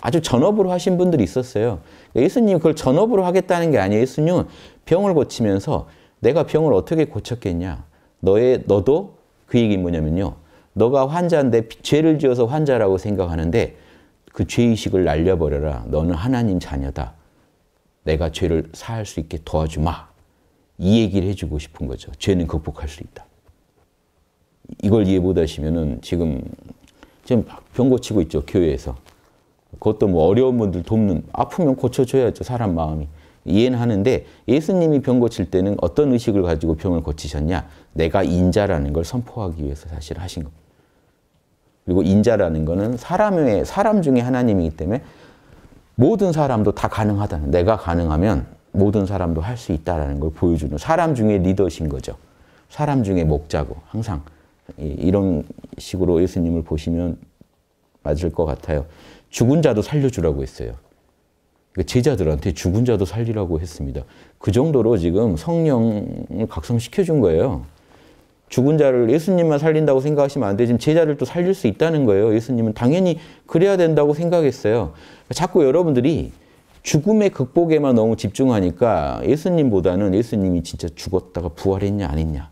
아주 전업으로 하신 분들이 있었어요. 그러니까 예수님 그걸 전업으로 하겠다는 게 아니에요. 예수님은 병을 고치면서 내가 병을 어떻게 고쳤겠냐. 너의 너도 그 얘기 뭐냐면요. 너가 환자인데 죄를 지어서 환자라고 생각하는데 그 죄의식을 날려버려라. 너는 하나님 자녀다. 내가 죄를 사할 수 있게 도와주마. 이 얘기를 해주고 싶은 거죠. 죄는 극복할 수 있다. 이걸 이해 못 하시면은 지금, 지금 병 고치고 있죠. 교회에서. 그것도 뭐 어려운 분들 돕는 아프면 고쳐줘야죠 사람 마음이 이해는 하는데 예수님이 병 고칠 때는 어떤 의식을 가지고 병을 고치셨냐 내가 인자라는 걸 선포하기 위해서 사실 하신 겁니다 그리고 인자라는 거는 사람의 사람 중에 하나님이기 때문에 모든 사람도 다 가능하다는 내가 가능하면 모든 사람도 할 수 있다라는 걸 보여주는 사람 중에 리더신 거죠 사람 중에 목자고 항상 이런 식으로 예수님을 보시면 맞을 것 같아요. 죽은 자도 살려주라고 했어요. 그러니까 제자들한테 죽은 자도 살리라고 했습니다. 그 정도로 지금 성령을 각성시켜 준 거예요. 죽은 자를 예수님만 살린다고 생각하시면 안 돼. 지금 제자를 또 살릴 수 있다는 거예요. 예수님은 당연히 그래야 된다고 생각했어요. 그러니까 자꾸 여러분들이 죽음의 극복에만 너무 집중하니까 예수님보다는 예수님이 진짜 죽었다가 부활했냐 안 했냐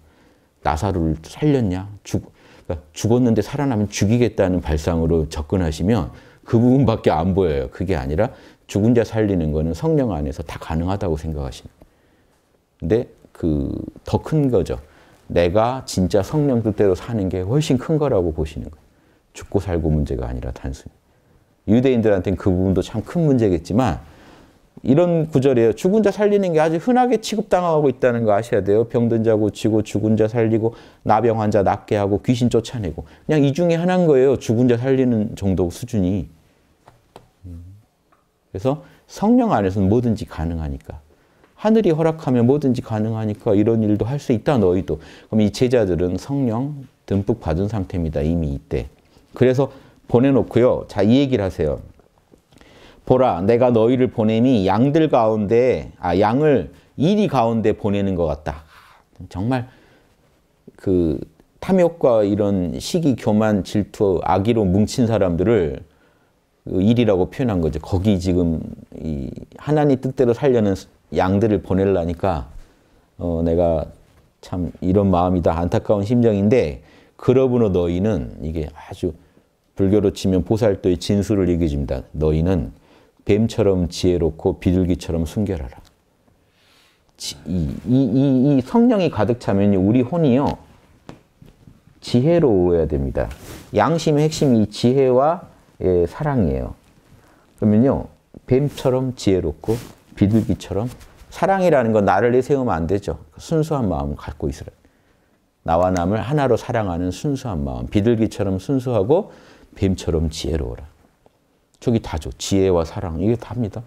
나사로를 살렸냐 죽 그러니까 죽었는데 살아나면 죽이겠다는 발상으로 접근하시면 그 부분밖에 안 보여요. 그게 아니라 죽은 자 살리는 거는 성령 안에서 다 가능하다고 생각하시는 근데 그 더 큰 거죠. 내가 진짜 성령 뜻대로 사는 게 훨씬 큰 거라고 보시는 거예요. 죽고 살고 문제가 아니라 단순히. 유대인들한테는 그 부분도 참 큰 문제겠지만 이런 구절이에요. 죽은 자 살리는 게 아주 흔하게 취급당하고 있다는 거 아셔야 돼요. 병든 자 고치고 죽은 자 살리고 나병 환자 낫게 하고 귀신 쫓아내고 그냥 이 중에 하나인 거예요. 죽은 자 살리는 정도 수준이. 그래서 성령 안에서는 뭐든지 가능하니까. 하늘이 허락하면 뭐든지 가능하니까 이런 일도 할 수 있다 너희도. 그럼 이 제자들은 성령 듬뿍 받은 상태입니다. 이미 이때. 그래서 보내놓고요. 자, 이 얘기를 하세요. 보라, 내가 너희를 보내니 양들 가운데, 아, 양을 이리 가운데 보내는 것 같다. 정말 그 탐욕과 이런 시기, 교만, 질투, 악의로 뭉친 사람들을 그 일이라고 표현한 거죠. 거기 지금 이 하나님 뜻대로 살려는 양들을 보내려니까 어 내가 참 이런 마음이다 안타까운 심정인데 그러므로 너희는 이게 아주 불교로 치면 보살도의 진술을 얘기해 니다 너희는 뱀처럼 지혜롭고 비둘기처럼 숨겨라라. 지, 이, 이, 이, 성령이 가득 차면 우리 혼이요 지혜로워야 됩니다. 양심의 핵심이 지혜와 예, 사랑이에요. 그러면요, 뱀처럼 지혜롭고 비둘기처럼 사랑이라는 건 나를 내세우면 안 되죠. 그 순수한 마음을 갖고 있으라. 나와 남을 하나로 사랑하는 순수한 마음. 비둘기처럼 순수하고 뱀처럼 지혜로워라. 저기 다죠. 지혜와 사랑. 이게 답니다.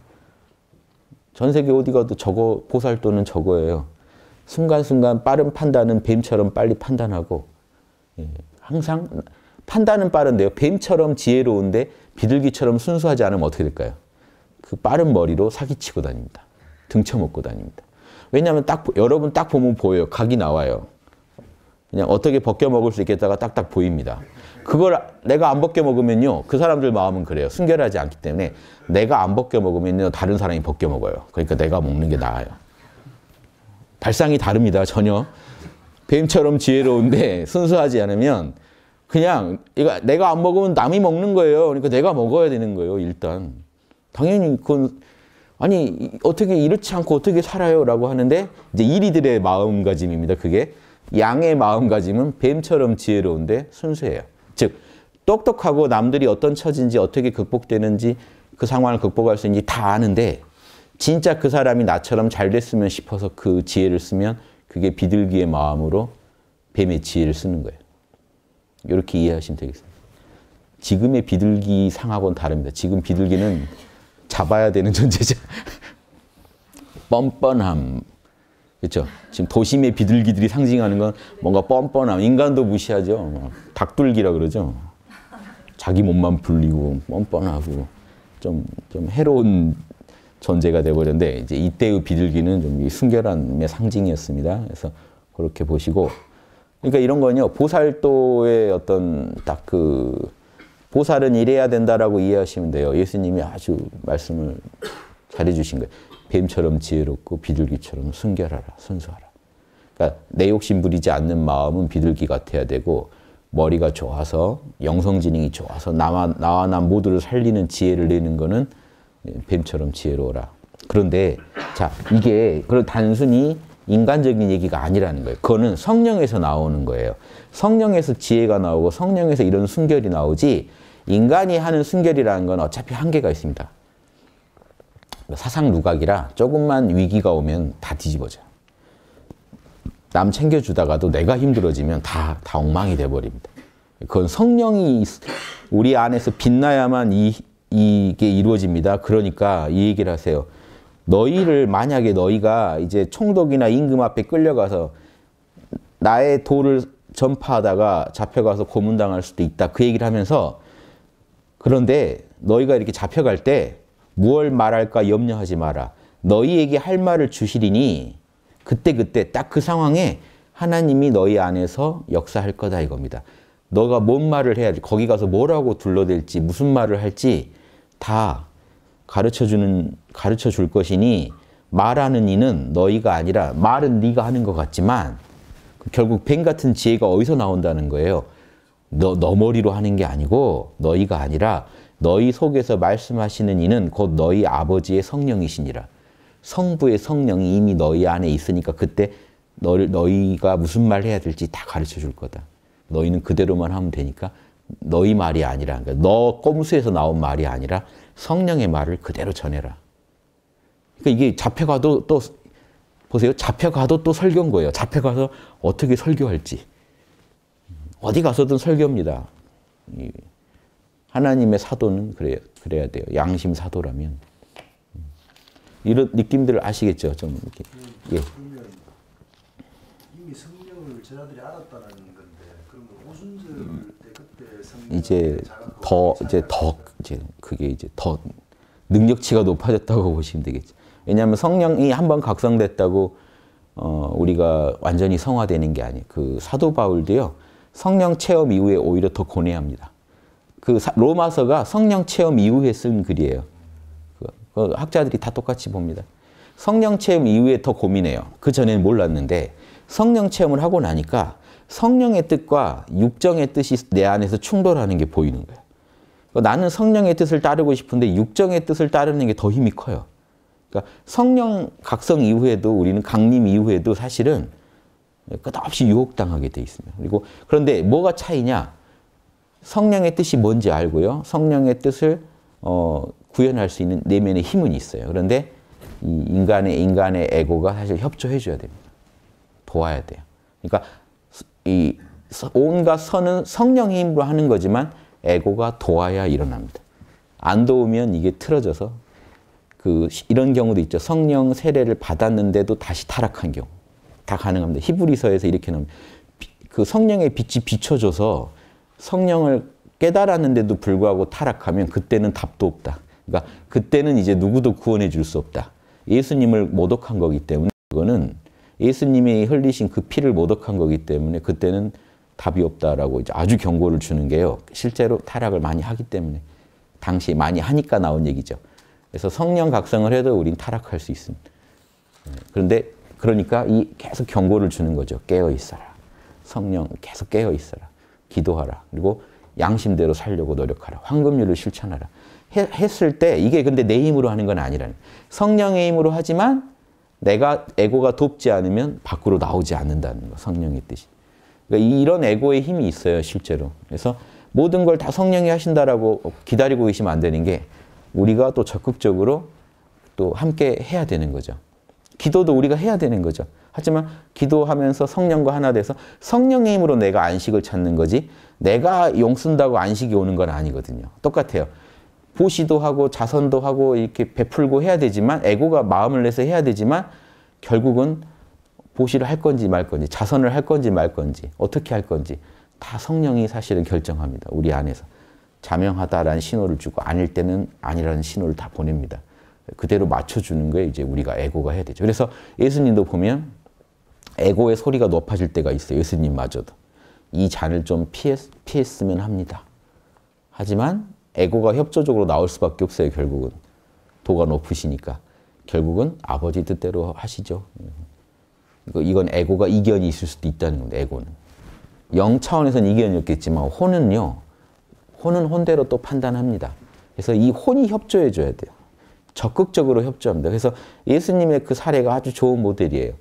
전 세계 어디 가도 저거, 보살도는 저거예요. 순간순간 빠른 판단은 뱀처럼 빨리 판단하고, 예, 항상 판단은 빠른데요. 뱀처럼 지혜로운데 비둘기처럼 순수하지 않으면 어떻게 될까요? 그 빠른 머리로 사기치고 다닙니다. 등쳐먹고 다닙니다. 왜냐하면 딱 여러분 딱 보면 보여요. 각이 나와요. 그냥 어떻게 벗겨 먹을 수 있겠다가 딱딱 보입니다. 그걸 내가 안 벗겨 먹으면요. 그 사람들 마음은 그래요. 순결하지 않기 때문에 내가 안 벗겨 먹으면요. 다른 사람이 벗겨 먹어요. 그러니까 내가 먹는 게 나아요. 발상이 다릅니다. 전혀. 뱀처럼 지혜로운데 순수하지 않으면 그냥 이거 내가 안 먹으면 남이 먹는 거예요. 그러니까 내가 먹어야 되는 거예요. 일단 당연히 그건 아니 어떻게 이렇지 않고 어떻게 살아요라고 하는데 이제 이리들의 마음가짐입니다. 그게 양의 마음가짐은 뱀처럼 지혜로운데 순수해요. 즉 똑똑하고 남들이 어떤 처지인지 어떻게 극복되는지 그 상황을 극복할 수 있는지 다 아는데 진짜 그 사람이 나처럼 잘 됐으면 싶어서 그 지혜를 쓰면 그게 비둘기의 마음으로 뱀의 지혜를 쓰는 거예요. 이렇게 이해하시면 되겠습니다. 지금의 비둘기 상하고는 다릅니다. 지금 비둘기는 잡아야 되는 존재죠. 뻔뻔함. 그렇죠? 지금 도심의 비둘기들이 상징하는 건 뭔가 뻔뻔함. 인간도 무시하죠. 뭐, 닭둘기라 그러죠. 자기 몸만 불리고 뻔뻔하고 좀, 좀 해로운 존재가 되어버렸는데 이제 이때의 비둘기는 좀 순결함의 상징이었습니다. 그래서 그렇게 보시고 그러니까 이런 거는요. 보살도의 어떤 딱 그 보살은 이래야 된다라고 이해하시면 돼요. 예수님이 아주 말씀을 잘해 주신 거예요. 뱀처럼 지혜롭고 비둘기처럼 순결하라, 순수하라. 그러니까 내 욕심 부리지 않는 마음은 비둘기 같아야 되고 머리가 좋아서 영성지능이 좋아서 나와, 나와 난 모두를 살리는 지혜를 내는 거는 예, 뱀처럼 지혜로워라. 그런데 자 이게 그 단순히 인간적인 얘기가 아니라는 거예요. 그거는 성령에서 나오는 거예요. 성령에서 지혜가 나오고 성령에서 이런 순결이 나오지 인간이 하는 순결이라는 건 어차피 한계가 있습니다. 사상 누각이라 조금만 위기가 오면 다 뒤집어져. 남 챙겨주다가도 내가 힘들어지면 다, 다 엉망이 돼버립니다. 그건 성령이 우리 안에서 빛나야만 이, 이게 이루어집니다. 그러니까 이 얘기를 하세요. 너희를 만약에 너희가 이제 총독이나 임금 앞에 끌려가서 나의 도를 전파하다가 잡혀가서 고문당할 수도 있다. 그 얘기를 하면서 그런데 너희가 이렇게 잡혀갈 때 무얼 말할까 염려하지 마라. 너희에게 할 말을 주시리니 그때그때 딱 그 상황에 하나님이 너희 안에서 역사할 거다 이겁니다. 너가 뭔 말을 해야지 거기 가서 뭐라고 둘러댈지 무슨 말을 할지 다 가르쳐 주는 가르쳐 줄 것이니 말하는 이는 너희가 아니라 말은 네가 하는 것 같지만 그 결국 뱀 같은 지혜가 어디서 나온다는 거예요. 너, 너 머리로 하는 게 아니고 너희가 아니라 너희 속에서 말씀하시는 이는 곧 너희 아버지의 성령이시니라. 성부의 성령이 이미 너희 안에 있으니까 그때 너 너희가 무슨 말 해야 될지 다 가르쳐 줄 거다. 너희는 그대로만 하면 되니까 너희 말이 아니라, 그러니까 너 꼼수에서 나온 말이 아니라 성령의 말을 그대로 전해라. 그러니까 이게 잡혀가도 또 보세요. 잡혀가도 또 설교인 거예요. 잡혀가서 어떻게 설교할지. 어디 가서든 설교입니다. 하나님의 사도는 그래 그래야 돼요. 양심 사도라면. 이런 느낌들 아시겠죠? 좀 이렇게. 예. 이미 성령을 제자들이 알았다는 건데, 그러면 오순절 이제 더 이제 더 이제 그게 이제 더 능력치가 높아졌다고 보시면 되겠죠. 왜냐하면 성령이 한번 각성됐다고 어, 우리가 완전히 성화되는 게 아니에요. 그 사도 바울도요 성령 체험 이후에 오히려 더 고뇌합니다. 그 사, 로마서가 성령 체험 이후에 쓴 글이에요. 그, 그 학자들이 다 똑같이 봅니다. 성령 체험 이후에 더 고민해요. 그 전에는 몰랐는데 성령 체험을 하고 나니까 성령의 뜻과 육정의 뜻이 내 안에서 충돌하는 게 보이는 거예요. 그러니까 나는 성령의 뜻을 따르고 싶은데 육정의 뜻을 따르는 게 더 힘이 커요. 그러니까 성령 각성 이후에도 우리는 강림 이후에도 사실은 끝없이 유혹당하게 돼 있습니다. 그리고 그런데 뭐가 차이냐? 성령의 뜻이 뭔지 알고요. 성령의 뜻을 어, 구현할 수 있는 내면의 힘은 있어요. 그런데 인간의 인간의 에고가 사실 협조해 줘야 됩니다. 도와야 돼요. 그러니까 이 온갖 선은 성령의 힘으로 하는 거지만 에고가 도와야 일어납니다. 안 도우면 이게 틀어져서 그 이런 경우도 있죠. 성령 세례를 받았는데도 다시 타락한 경우 다 가능합니다. 히브리서에서 이렇게 놓으면 그 성령의 빛이 비춰줘서 성령을 깨달았는데도 불구하고 타락하면 그때는 답도 없다. 그러니까 그때는 이제 누구도 구원해 줄 수 없다. 예수님을 모독한 거기 때문에 그거는 예수님이 흘리신 그 피를 모독한 거기 때문에 그때는 답이 없다라고 이제 아주 경고를 주는 게요. 실제로 타락을 많이 하기 때문에 당시 에 많이 하니까 나온 얘기죠. 그래서 성령 각성을 해도 우린 타락할 수 있습니다. 그런데 그러니까 이 계속 경고를 주는 거죠. 깨어 있어라. 성령 계속 깨어 있어라. 기도하라. 그리고 양심대로 살려고 노력하라. 황금률을 실천하라. 했을 때 이게 근데 내 힘으로 하는 건 아니라는 성령의 힘으로 하지만 내가 에고가 돕지 않으면 밖으로 나오지 않는다는 거 성령의 뜻이. 그러니까 이런 에고의 힘이 있어요 실제로. 그래서 모든 걸 다 성령이 하신다라고 기다리고 계시면 안 되는 게 우리가 또 적극적으로 또 함께 해야 되는 거죠. 기도도 우리가 해야 되는 거죠. 하지만 기도하면서 성령과 하나 돼서 성령의 힘으로 내가 안식을 찾는 거지 내가 용 쓴다고 안식이 오는 건 아니거든요. 똑같아요. 보시도 하고 자선도 하고 이렇게 베풀고 해야 되지만 에고가 마음을 내서 해야 되지만 결국은 보시를 할 건지 말 건지 자선을 할 건지 말 건지 어떻게 할 건지 다 성령이 사실은 결정합니다. 우리 안에서. 자명하다라는 신호를 주고 아닐 때는 아니라는 신호를 다 보냅니다. 그대로 맞춰주는 게 이제 우리가 에고가 해야 되죠. 그래서 예수님도 보면 에고의 소리가 높아질 때가 있어요. 예수님마저도. 이 잔을 좀 피했, 피했으면 합니다. 하지만 에고가 협조적으로 나올 수밖에 없어요. 결국은 도가 높으시니까 결국은 아버지 뜻대로 하시죠. 이건 에고가 이견이 있을 수도 있다는 겁니다. 에고는 영 차원에서는 이견이 없겠지만 혼은요. 혼은 혼대로 또 판단합니다. 그래서 이 혼이 협조해 줘야 돼요. 적극적으로 협조합니다. 그래서 예수님의 그 사례가 아주 좋은 모델이에요.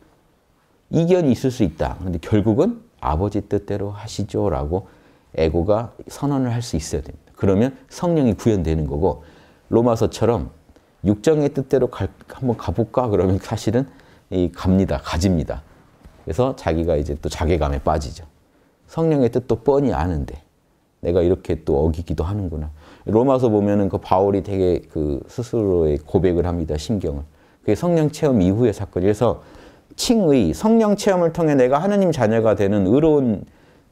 이견이 있을 수 있다. 그런데 결국은 아버지 뜻대로 하시죠. 라고 에고가 선언을 할 수 있어야 됩니다. 그러면 성령이 구현되는 거고 로마서처럼 육정의 뜻대로 갈, 한번 가볼까 그러면 사실은 이 갑니다. 가집니다. 그래서 자기가 이제 또 자괴감에 빠지죠. 성령의 뜻도 뻔히 아는데 내가 이렇게 또 어기기도 하는구나. 로마서 보면은 그 바울이 되게 그 스스로의 고백을 합니다. 심경을. 그게 성령 체험 이후의 사건이라서 칭의 성령 체험을 통해 내가 하나님 자녀가 되는 의로운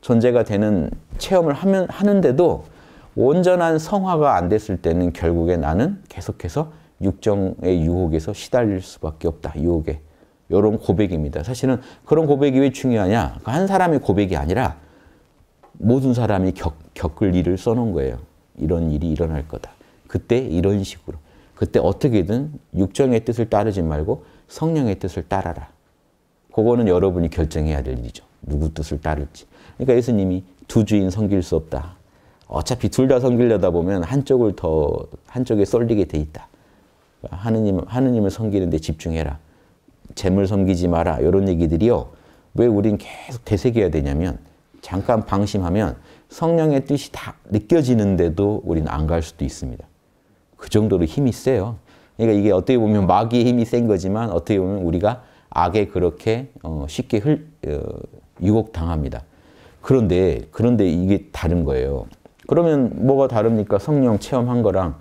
존재가 되는 체험을 하면 하는데도 온전한 성화가 안 됐을 때는 결국에 나는 계속해서 육정의 유혹에서 시달릴 수밖에 없다. 유혹에. 이런 고백입니다. 사실은 그런 고백이 왜 중요하냐? 그 한 사람의 고백이 아니라 모든 사람이 겪, 을 일을 써놓은 거예요. 이런 일이 일어날 거다. 그때 이런 식으로. 그때 어떻게든 육정의 뜻을 따르지 말고 성령의 뜻을 따라라. 그거는 여러분이 결정해야 될 일이죠. 누구 뜻을 따를지. 그러니까 예수님이 두 주인 섬길 수 없다. 어차피 둘 다 섬기려다 보면 한쪽을 더 한쪽에 쏠리게 돼 있다. 하느님 하느님을 섬기는데 집중해라. 재물 섬기지 마라. 이런 얘기들이요. 왜 우린 계속 되새겨야 되냐면 잠깐 방심하면 성령의 뜻이 다 느껴지는데도 우리는 안갈 수도 있습니다. 그 정도로 힘이 세요. 그러니까 이게 어떻게 보면 마귀의 힘이 센 거지만 어떻게 보면 우리가 악에 그렇게 어, 쉽게 흘, 어, 유혹당합니다. 그런데 그런데 이게 다른 거예요. 그러면 뭐가 다릅니까? 성령 체험한 거랑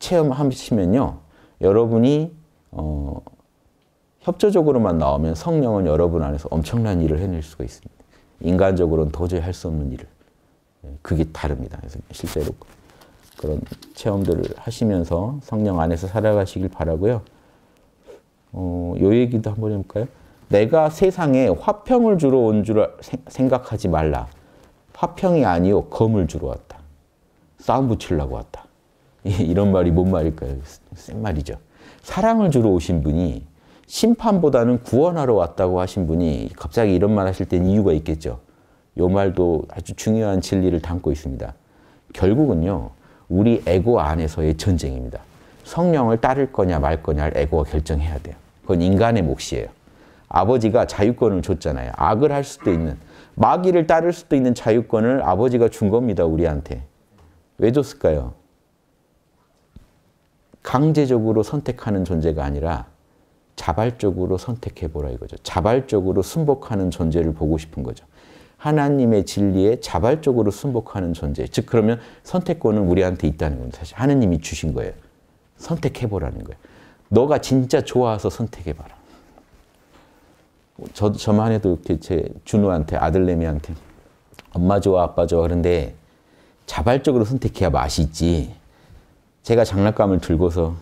체험하시면요. 여러분이 어, 협조적으로만 나오면 성령은 여러분 안에서 엄청난 일을 해낼 수가 있습니다. 인간적으로는 도저히 할 수 없는 일을. 예, 그게 다릅니다. 그래서 실제로 그런 체험들을 하시면서 성령 안에서 살아가시길 바라고요. 어, 요 얘기도 한번 해볼까요? 내가 세상에 화평을 주러 온줄 아, 생각하지 말라. 화평이 아니요 검을 주러 왔다. 싸움 붙이려고 왔다. 이런 말이 뭔 말일까요? 센 말이죠. 사랑을 주러 오신 분이 심판보다는 구원하러 왔다고 하신 분이 갑자기 이런 말 하실 땐 이유가 있겠죠. 요 말도 아주 중요한 진리를 담고 있습니다. 결국은요, 우리 에고 안에서의 전쟁입니다. 성령을 따를 거냐 말 거냐를 에고가 결정해야 돼요. 그건 인간의 몫이에요. 아버지가 자유권을 줬잖아요. 악을 할 수도 있는, 마귀를 따를 수도 있는 자유권을 아버지가 준 겁니다, 우리한테. 왜 줬을까요? 강제적으로 선택하는 존재가 아니라 자발적으로 선택해보라 이거죠. 자발적으로 순복하는 존재를 보고 싶은 거죠. 하나님의 진리에 자발적으로 순복하는 존재. 즉, 그러면 선택권은 우리한테 있다는 겁니다. 사실 하느님이 주신 거예요. 선택해보라는 거예요. 너가 진짜 좋아서 선택해봐라. 저, 저만 해도 이렇게 제 준우한테, 아들내미한테 엄마 좋아, 아빠 좋아. 그런데 자발적으로 선택해야 맛이 있지. 제가 장난감을 들고서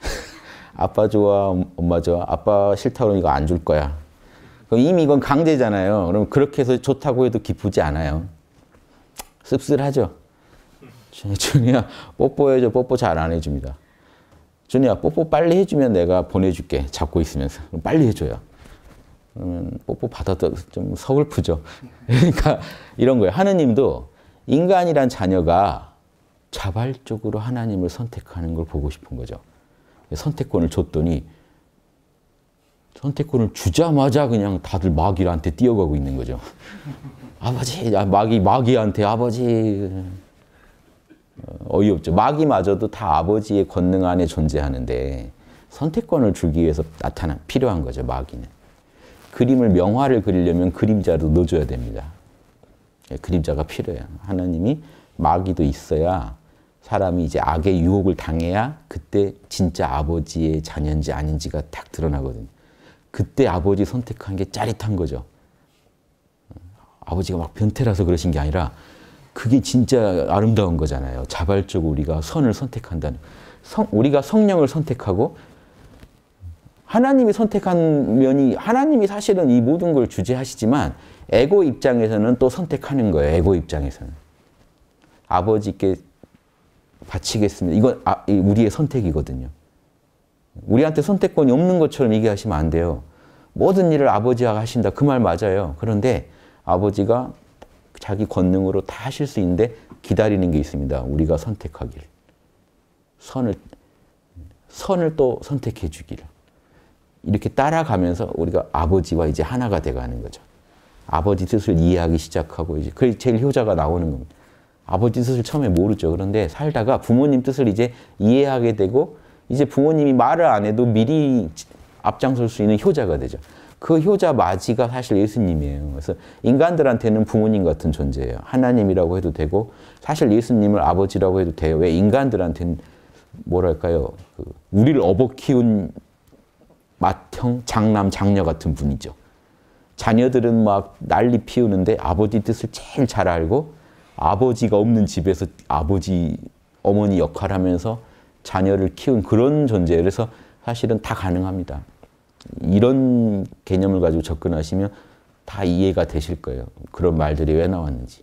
아빠 좋아, 엄마 좋아, 아빠 싫다 그러면 이거 안 줄 거야. 그럼 이미 이건 강제잖아요. 그럼 그렇게 해서 좋다고 해도 기쁘지 않아요. 씁쓸하죠. 준이야, 뽀뽀해줘. 뽀뽀 잘 안 해줍니다. 준이야, 뽀뽀 빨리 해주면 내가 보내줄게. 잡고 있으면서. 빨리 해줘요. 그러면 뽀뽀 받아도 좀 서글프죠. 그러니까 이런 거예요. 하느님도 인간이란 자녀가 자발적으로 하나님을 선택하는 걸 보고 싶은 거죠. 선택권을 줬더니 선택권을 주자마자 그냥 다들 마귀한테 뛰어가고 있는 거죠. 아버지, 아, 마귀, 마귀한테 아버지. 어, 어이없죠. 마귀마저도 다 아버지의 권능 안에 존재하는데 선택권을 주기 위해서 나타나 필요한 거죠. 마귀는. 그림을 명화를 그리려면 그림자로 넣어줘야 됩니다. 예, 그림자가 필요해요. 하나님이 마귀도 있어야 사람이 이제 악의 유혹을 당해야 그때 진짜 아버지의 자녀인지 아닌지가 딱 드러나거든요. 그때 아버지 선택한 게 짜릿한 거죠. 아버지가 막 변태라서 그러신 게 아니라 그게 진짜 아름다운 거잖아요. 자발적으로 우리가 선을 선택한다는. 성, 우리가 성령을 선택하고 하나님이 선택한 면이 하나님이 사실은 이 모든 걸 주재하시지만 에고 입장에서는 또 선택하는 거예요. 에고 입장에서는. 아버지께 바치겠습니다. 이건 아, 우리의 선택이거든요. 우리한테 선택권이 없는 것처럼 얘기하시면 안 돼요. 모든 일을 아버지가 하신다. 그 말 맞아요. 그런데 아버지가 자기 권능으로 다 하실 수 있는데 기다리는 게 있습니다. 우리가 선택하길. 선을, 선을 또 선택해 주기를. 이렇게 따라가면서 우리가 아버지와 이제 하나가 돼가는 거죠. 아버지 뜻을 이해하기 시작하고 이제 그 제일 효자가 나오는 겁니다. 아버지 뜻을 처음에 모르죠. 그런데 살다가 부모님 뜻을 이제 이해하게 되고 이제 부모님이 말을 안 해도 미리 앞장설 수 있는 효자가 되죠. 그 효자 마지가 사실 예수님이에요. 그래서 인간들한테는 부모님 같은 존재예요. 하나님이라고 해도 되고 사실 예수님을 아버지라고 해도 돼요. 왜 인간들한테는 뭐랄까요? 그 우리를 업어 키운 맏형, 장남, 장녀 같은 분이죠. 자녀들은 막 난리 피우는데 아버지 뜻을 제일 잘 알고 아버지가 없는 집에서 아버지 어머니 역할 하면서 자녀를 키운 그런 존재예요. 그래서 사실은 다 가능합니다. 이런 개념을 가지고 접근하시면 다 이해가 되실 거예요. 그런 말들이 왜 나왔는지.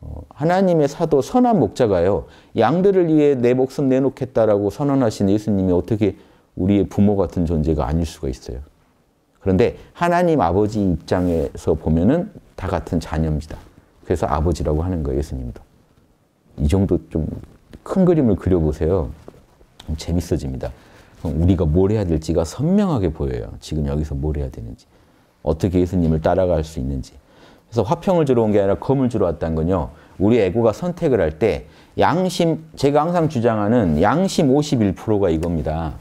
어, 하나님의 사도 선한 목자가요. 양들을 위해 내 목숨 내놓겠다라고 선언하신 예수님이 어떻게 우리의 부모 같은 존재가 아닐 수가 있어요. 그런데 하나님 아버지 입장에서 보면은 다 같은 자녀입니다. 그래서 아버지라고 하는 거예요, 예수님도. 이 정도 좀 큰 그림을 그려보세요. 재밌어집니다. 우리가 뭘 해야 될지가 선명하게 보여요. 지금 여기서 뭘 해야 되는지. 어떻게 예수님을 따라갈 수 있는지. 그래서 화평을 주러 온 게 아니라 검을 주러 왔다는 건요. 우리 애고가 선택을 할 때 양심, 제가 항상 주장하는 양심 51%가 이겁니다.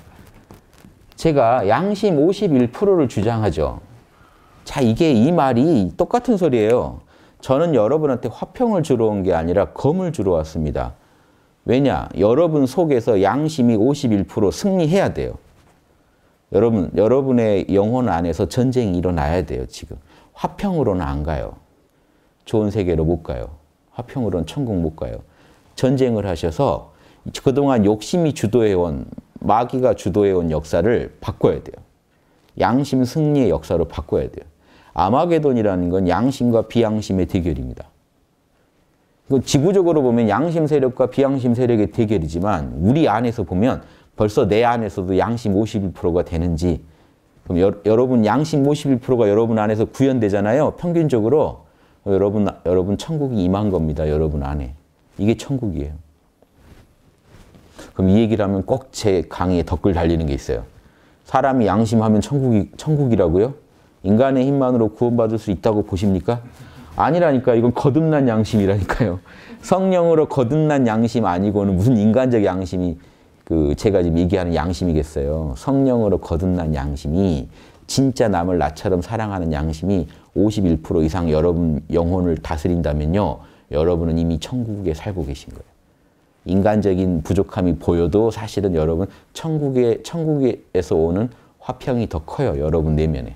제가 양심 51%를 주장하죠. 자, 이게 이 말이 똑같은 소리예요. 저는 여러분한테 화평을 주러 온 게 아니라 검을 주러 왔습니다. 왜냐? 여러분 속에서 양심이 51% 승리해야 돼요. 여러분, 여러분의 영혼 안에서 전쟁이 일어나야 돼요, 지금. 화평으로는 안 가요. 좋은 세계로 못 가요. 화평으로는 천국 못 가요. 전쟁을 하셔서 그동안 욕심이 주도해온 마귀가 주도해온 역사를 바꿔야 돼요. 양심 승리의 역사로 바꿔야 돼요. 아마게돈이라는 건 양심과 비양심의 대결입니다. 지구적으로 보면 양심 세력과 비양심 세력의 대결이지만 우리 안에서 보면 벌써 내 안에서도 양심 51%가 되는지 그럼 여, 여러분 양심 51%가 여러분 안에서 구현되잖아요. 평균적으로 여러분 여러분 천국이 임한 겁니다. 여러분 안에. 이게 천국이에요. 그럼 이 얘기를 하면 꼭 제 강의에 댓글 달리는 게 있어요. 사람이 양심하면 천국이, 천국이라고요? 인간의 힘만으로 구원받을 수 있다고 보십니까? 아니라니까 이건 거듭난 양심이라니까요. 성령으로 거듭난 양심 아니고는 무슨 인간적 양심이 그 제가 지금 얘기하는 양심이겠어요. 성령으로 거듭난 양심이 진짜 남을 나처럼 사랑하는 양심이 51% 이상 여러분 영혼을 다스린다면요. 여러분은 이미 천국에 살고 계신 거예요. 인간적인 부족함이 보여도 사실은 여러분 천국에 천국에서 오는 화평이 더 커요. 여러분 내면에.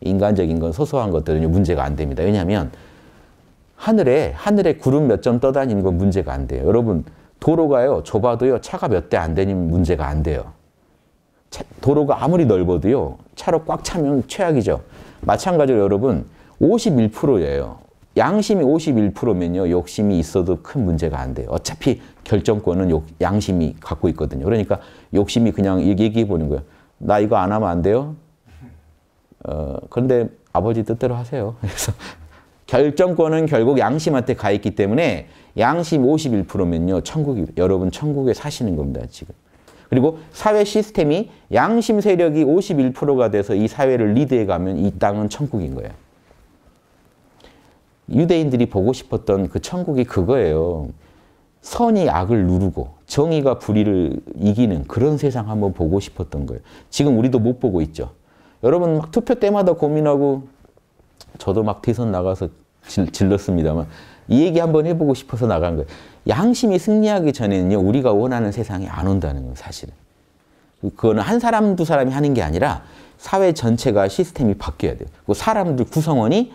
인간적인 건 소소한 것들은 문제가 안 됩니다. 왜냐하면 하늘에 하늘에 구름 몇 점 떠다니는 건 문제가 안 돼요. 여러분 도로가요 좁아도요 차가 몇 대 안 되면 문제가 안 돼요. 차, 도로가 아무리 넓어도요 차로 꽉 차면 최악이죠. 마찬가지로 여러분 51%예요. 양심이 51%면요. 욕심이 있어도 큰 문제가 안 돼요. 어차피 결정권은 욕, 양심이 갖고 있거든요. 그러니까 욕심이 그냥 얘기해 보는 거예요. 나 이거 안 하면 안 돼요? 어, 그런데 아버지 뜻대로 하세요. 그래서 결정권은 결국 양심한테 가 있기 때문에 양심 51%면요. 천국이 여러분 천국에 사시는 겁니다, 지금. 그리고 사회 시스템이 양심 세력이 51%가 돼서 이 사회를 리드해 가면 이 땅은 천국인 거예요. 유대인들이 보고 싶었던 그 천국이 그거예요. 선이 악을 누르고 정의가 불의를 이기는 그런 세상 한번 보고 싶었던 거예요. 지금 우리도 못 보고 있죠. 여러분 막 투표 때마다 고민하고 저도 막 대선 나가서 질, 질렀습니다만 이 얘기 한번 해보고 싶어서 나간 거예요. 양심이 승리하기 전에는요 우리가 원하는 세상이 안 온다는 건 사실은. 그거는 한 사람 두 사람이 하는 게 아니라 사회 전체가 시스템이 바뀌어야 돼요. 그 사람들 구성원이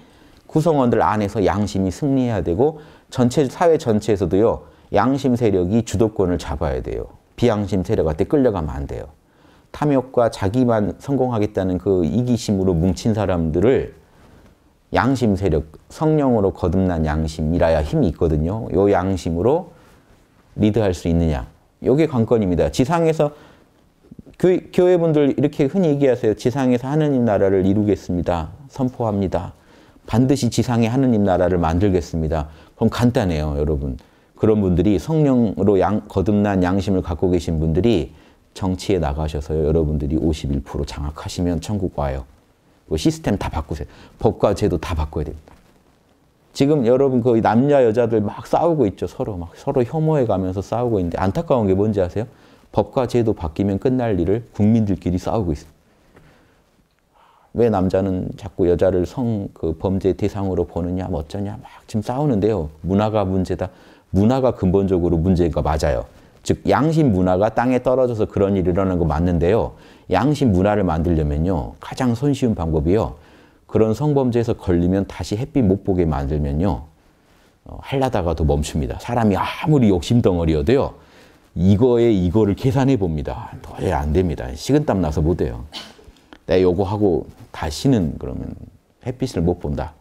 구성원들 안에서 양심이 승리해야 되고 전체 사회 전체에서도요. 양심 세력이 주도권을 잡아야 돼요. 비양심 세력한테 끌려가면 안 돼요. 탐욕과 자기만 성공하겠다는 그 이기심으로 뭉친 사람들을 양심 세력, 성령으로 거듭난 양심이라야 힘이 있거든요. 요 양심으로 리드할 수 있느냐. 요게 관건입니다. 지상에서 교, 회분들 이렇게 흔히 얘기하세요. 지상에서 하느님 나라를 이루겠습니다. 선포합니다. 반드시 지상의 하느님 나라를 만들겠습니다. 그럼 간단해요, 여러분. 그런 분들이 성령으로 양, 거듭난 양심을 갖고 계신 분들이 정치에 나가셔서 여러분들이 51% 장악하시면 천국 와요. 그 시스템 다 바꾸세요. 법과 제도 다 바꿔야 됩니다. 지금 여러분 거의 그 남녀 여자들 막 싸우고 있죠. 서로 막 서로 혐오해 가면서 싸우고 있는데 안타까운 게 뭔지 아세요? 법과 제도 바뀌면 끝날 일을 국민들끼리 싸우고 있습니다. 왜 남자는 자꾸 여자를 성 그 범죄 대상으로 보느냐, 뭐 어쩌냐 막 지금 싸우는데요. 문화가 문제다. 문화가 근본적으로 문제가 맞아요. 즉 양심 문화가 땅에 떨어져서 그런 일이 일어나는 거 맞는데요. 양심 문화를 만들려면요. 가장 손쉬운 방법이요. 그런 성범죄에서 걸리면 다시 햇빛 못 보게 만들면요. 어, 하다가도 멈춥니다. 사람이 아무리 욕심덩어리여도요. 이거에 이거를 계산해 봅니다. 도저히 안 됩니다. 식은땀 나서 못 해요. 내 네, 요거 하고 다시는 그러면 햇빛을 못 본다.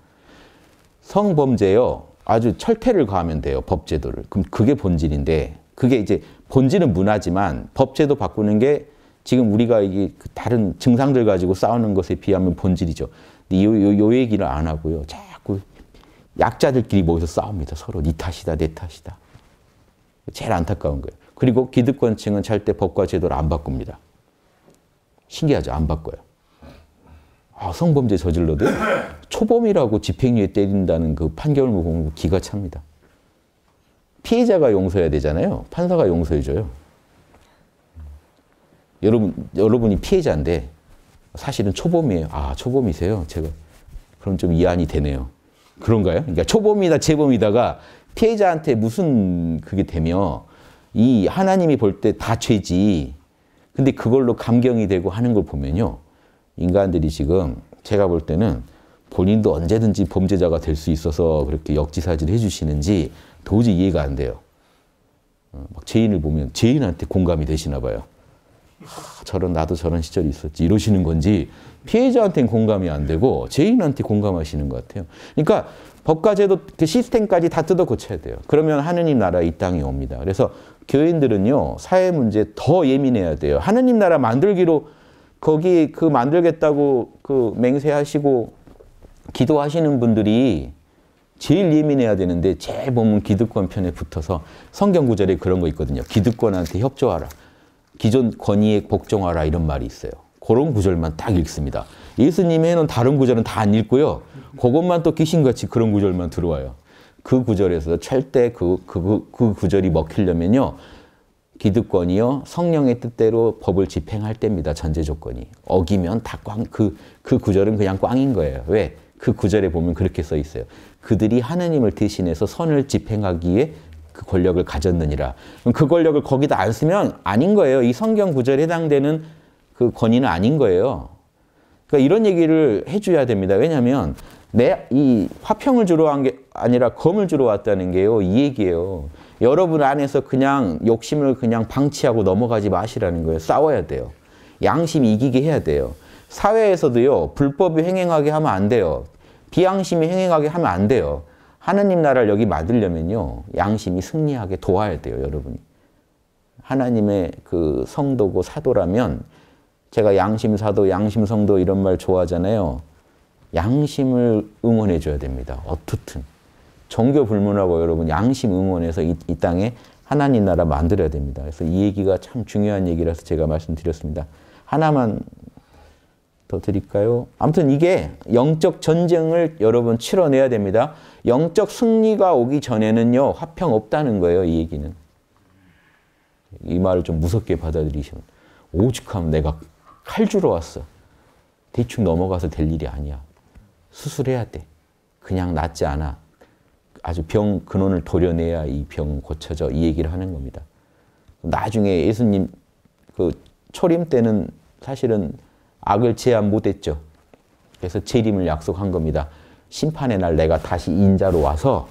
성범죄요. 아주 철퇴를 가하면 돼요. 법제도를. 그럼 그게 본질인데 그게 이제 본질은 문화지만 법제도 바꾸는 게 지금 우리가 이게 그 다른 증상들 가지고 싸우는 것에 비하면 본질이죠. 근데 요, 요, 요 얘기를 안 하고요. 자꾸 약자들끼리 모여서 싸웁니다. 서로 네 탓이다, 내 탓이다. 제일 안타까운 거예요. 그리고 기득권층은 절대 법과 제도를 안 바꿉니다. 신기하죠? 안 바꿔요. 아, 성범죄 저질러도 초범이라고 집행유예 때린다는 그 판결문 보면 기가 찹니다. 피해자가 용서해야 되잖아요. 판사가 용서해줘요. 여러분, 여러분이 피해자인데 사실은 초범이에요. 아, 초범이세요? 제가. 그럼 좀 이안이 되네요. 그런가요? 그러니까 초범이다, 재범이다가 피해자한테 무슨 그게 되며 이 하나님이 볼 때 다 죄지. 근데 그걸로 감경이 되고 하는 걸 보면요. 인간들이 지금 제가 볼 때는 본인도 언제든지 범죄자가 될 수 있어서 그렇게 역지사지를 해주시는지 도저히 이해가 안 돼요. 어, 막 죄인을 보면 죄인한테 공감이 되시나 봐요. 아, 저런 나도 저런 시절이 있었지 이러시는 건지 피해자한테는 공감이 안 되고 죄인한테 공감하시는 것 같아요. 그러니까 법과 제도 그 시스템까지 다 뜯어 고쳐야 돼요. 그러면 하느님 나라 이 땅에 옵니다. 그래서 교인들은요 사회 문제 더 예민해야 돼요. 하느님 나라 만들기로 거기 그 만들겠다고 그 맹세하시고 기도하시는 분들이 제일 예민해야 되는데 제 본문 기득권 편에 붙어서 성경 구절에 그런 거 있거든요. 기득권한테 협조하라. 기존 권위에 복종하라 이런 말이 있어요. 그런 구절만 딱 읽습니다. 예수님의는 다른 구절은 다 안 읽고요. 그것만 또 귀신같이 그런 구절만 들어와요. 그 구절에서 절대 그, 그, 그, 그 구절이 먹히려면요. 기득권이요 성령의 뜻대로 법을 집행할 때입니다. 전제 조건이. 어기면 다 꽝, 그, 그 구절은 그냥 꽝인 거예요. 왜? 그 구절에 보면 그렇게 써 있어요. 그들이 하느님을 대신해서 선을 집행하기에 그 권력을 가졌느니라. 그 권력을 거기다 안 쓰면 아닌 거예요. 이 성경 구절에 해당되는 그 권위는 아닌 거예요. 그러니까 이런 얘기를 해줘야 됩니다. 왜냐하면 내 이 화평을 주러 한게 아니라 검을 주러 왔다는 게요. 이 얘기예요. 여러분 안에서 그냥 욕심을 그냥 방치하고 넘어가지 마시라는 거예요. 싸워야 돼요. 양심 이기게 해야 돼요. 사회에서도요. 불법이 횡행하게 하면 안 돼요. 비양심이 횡행하게 하면 안 돼요. 하나님 나라를 여기 만들려면요. 양심이 승리하게 도와야 돼요. 여러분이. 하나님의 그 성도고 사도라면 제가 양심사도, 양심성도 이런 말 좋아하잖아요. 양심을 응원해 줘야 됩니다. 어떻든. 종교 불문하고 여러분 양심 응원해서 이, 이 땅에 하나님 나라 만들어야 됩니다. 그래서 이 얘기가 참 중요한 얘기라서 제가 말씀드렸습니다. 하나만 더 드릴까요? 아무튼 이게 영적 전쟁을 여러분 치러내야 됩니다. 영적 승리가 오기 전에는요, 화평 없다는 거예요, 이 얘기는. 이 말을 좀 무섭게 받아들이시면. 오죽하면 내가 칼 주러 왔어. 대충 넘어가서 될 일이 아니야. 수술해야 돼. 그냥 낫지 않아. 아주 병 근원을 도려내야 이 병 고쳐져 이 얘기를 하는 겁니다. 나중에 예수님 그 초림 때는 사실은 악을 제한 못했죠. 그래서 재림을 약속한 겁니다. 심판의 날 내가 다시 인자로 와서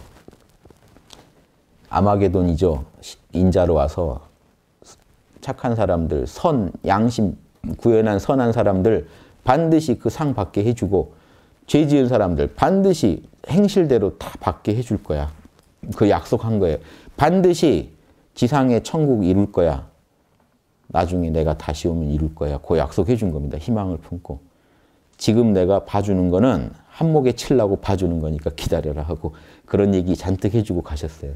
아마게돈이죠. 인자로 와서 착한 사람들, 선, 양심, 구현한 선한 사람들 반드시 그 상 받게 해주고 죄 지은 사람들 반드시 행실대로 다 받게 해줄 거야. 그 약속한 거예요. 반드시 지상의 천국 이룰 거야. 나중에 내가 다시 오면 이룰 거야. 그 약속해 준 겁니다. 희망을 품고. 지금 내가 봐주는 거는 한목에 칠라고 봐주는 거니까 기다려라 하고 그런 얘기 잔뜩 해주고 가셨어요.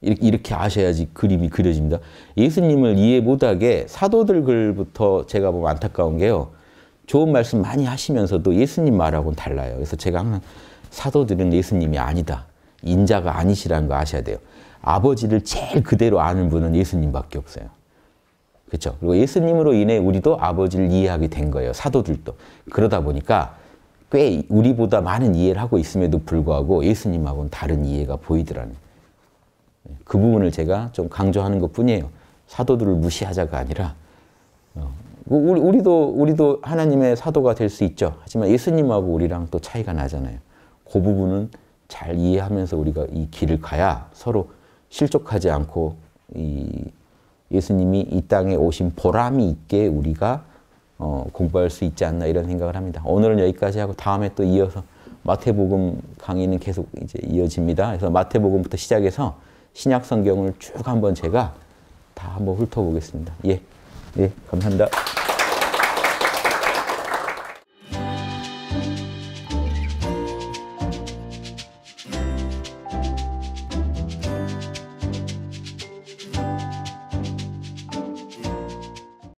이렇게 아셔야지 그림이 그려집니다. 예수님을 이해 못하게 사도들 글부터 제가 보면 안타까운 게요. 좋은 말씀 많이 하시면서도 예수님 말하고는 달라요. 그래서 제가 항상 사도들은 예수님이 아니다. 인자가 아니시라는 거 아셔야 돼요. 아버지를 제일 그대로 아는 분은 예수님밖에 없어요. 그렇죠? 그리고 예수님으로 인해 우리도 아버지를 이해하게 된 거예요. 사도들도. 그러다 보니까 꽤 우리보다 많은 이해를 하고 있음에도 불구하고 예수님하고는 다른 이해가 보이더라는 그 부분을 제가 좀 강조하는 것 뿐이에요. 사도들을 무시하자가 아니라 어, 우리, 우리도 우리도 하나님의 사도가 될 수 있죠. 하지만 예수님하고 우리랑 또 차이가 나잖아요. 그 부분은 잘 이해하면서 우리가 이 길을 가야 서로 실족하지 않고 이 예수님이 이 땅에 오신 보람이 있게 우리가 어, 공부할 수 있지 않나 이런 생각을 합니다. 오늘은 여기까지 하고 다음에 또 이어서 마태복음 강의는 계속 이제 이어집니다. 그래서 마태복음부터 시작해서 신약 성경을 쭉 한번 제가 다 한번 훑어보겠습니다. 예. 예, 감사합니다.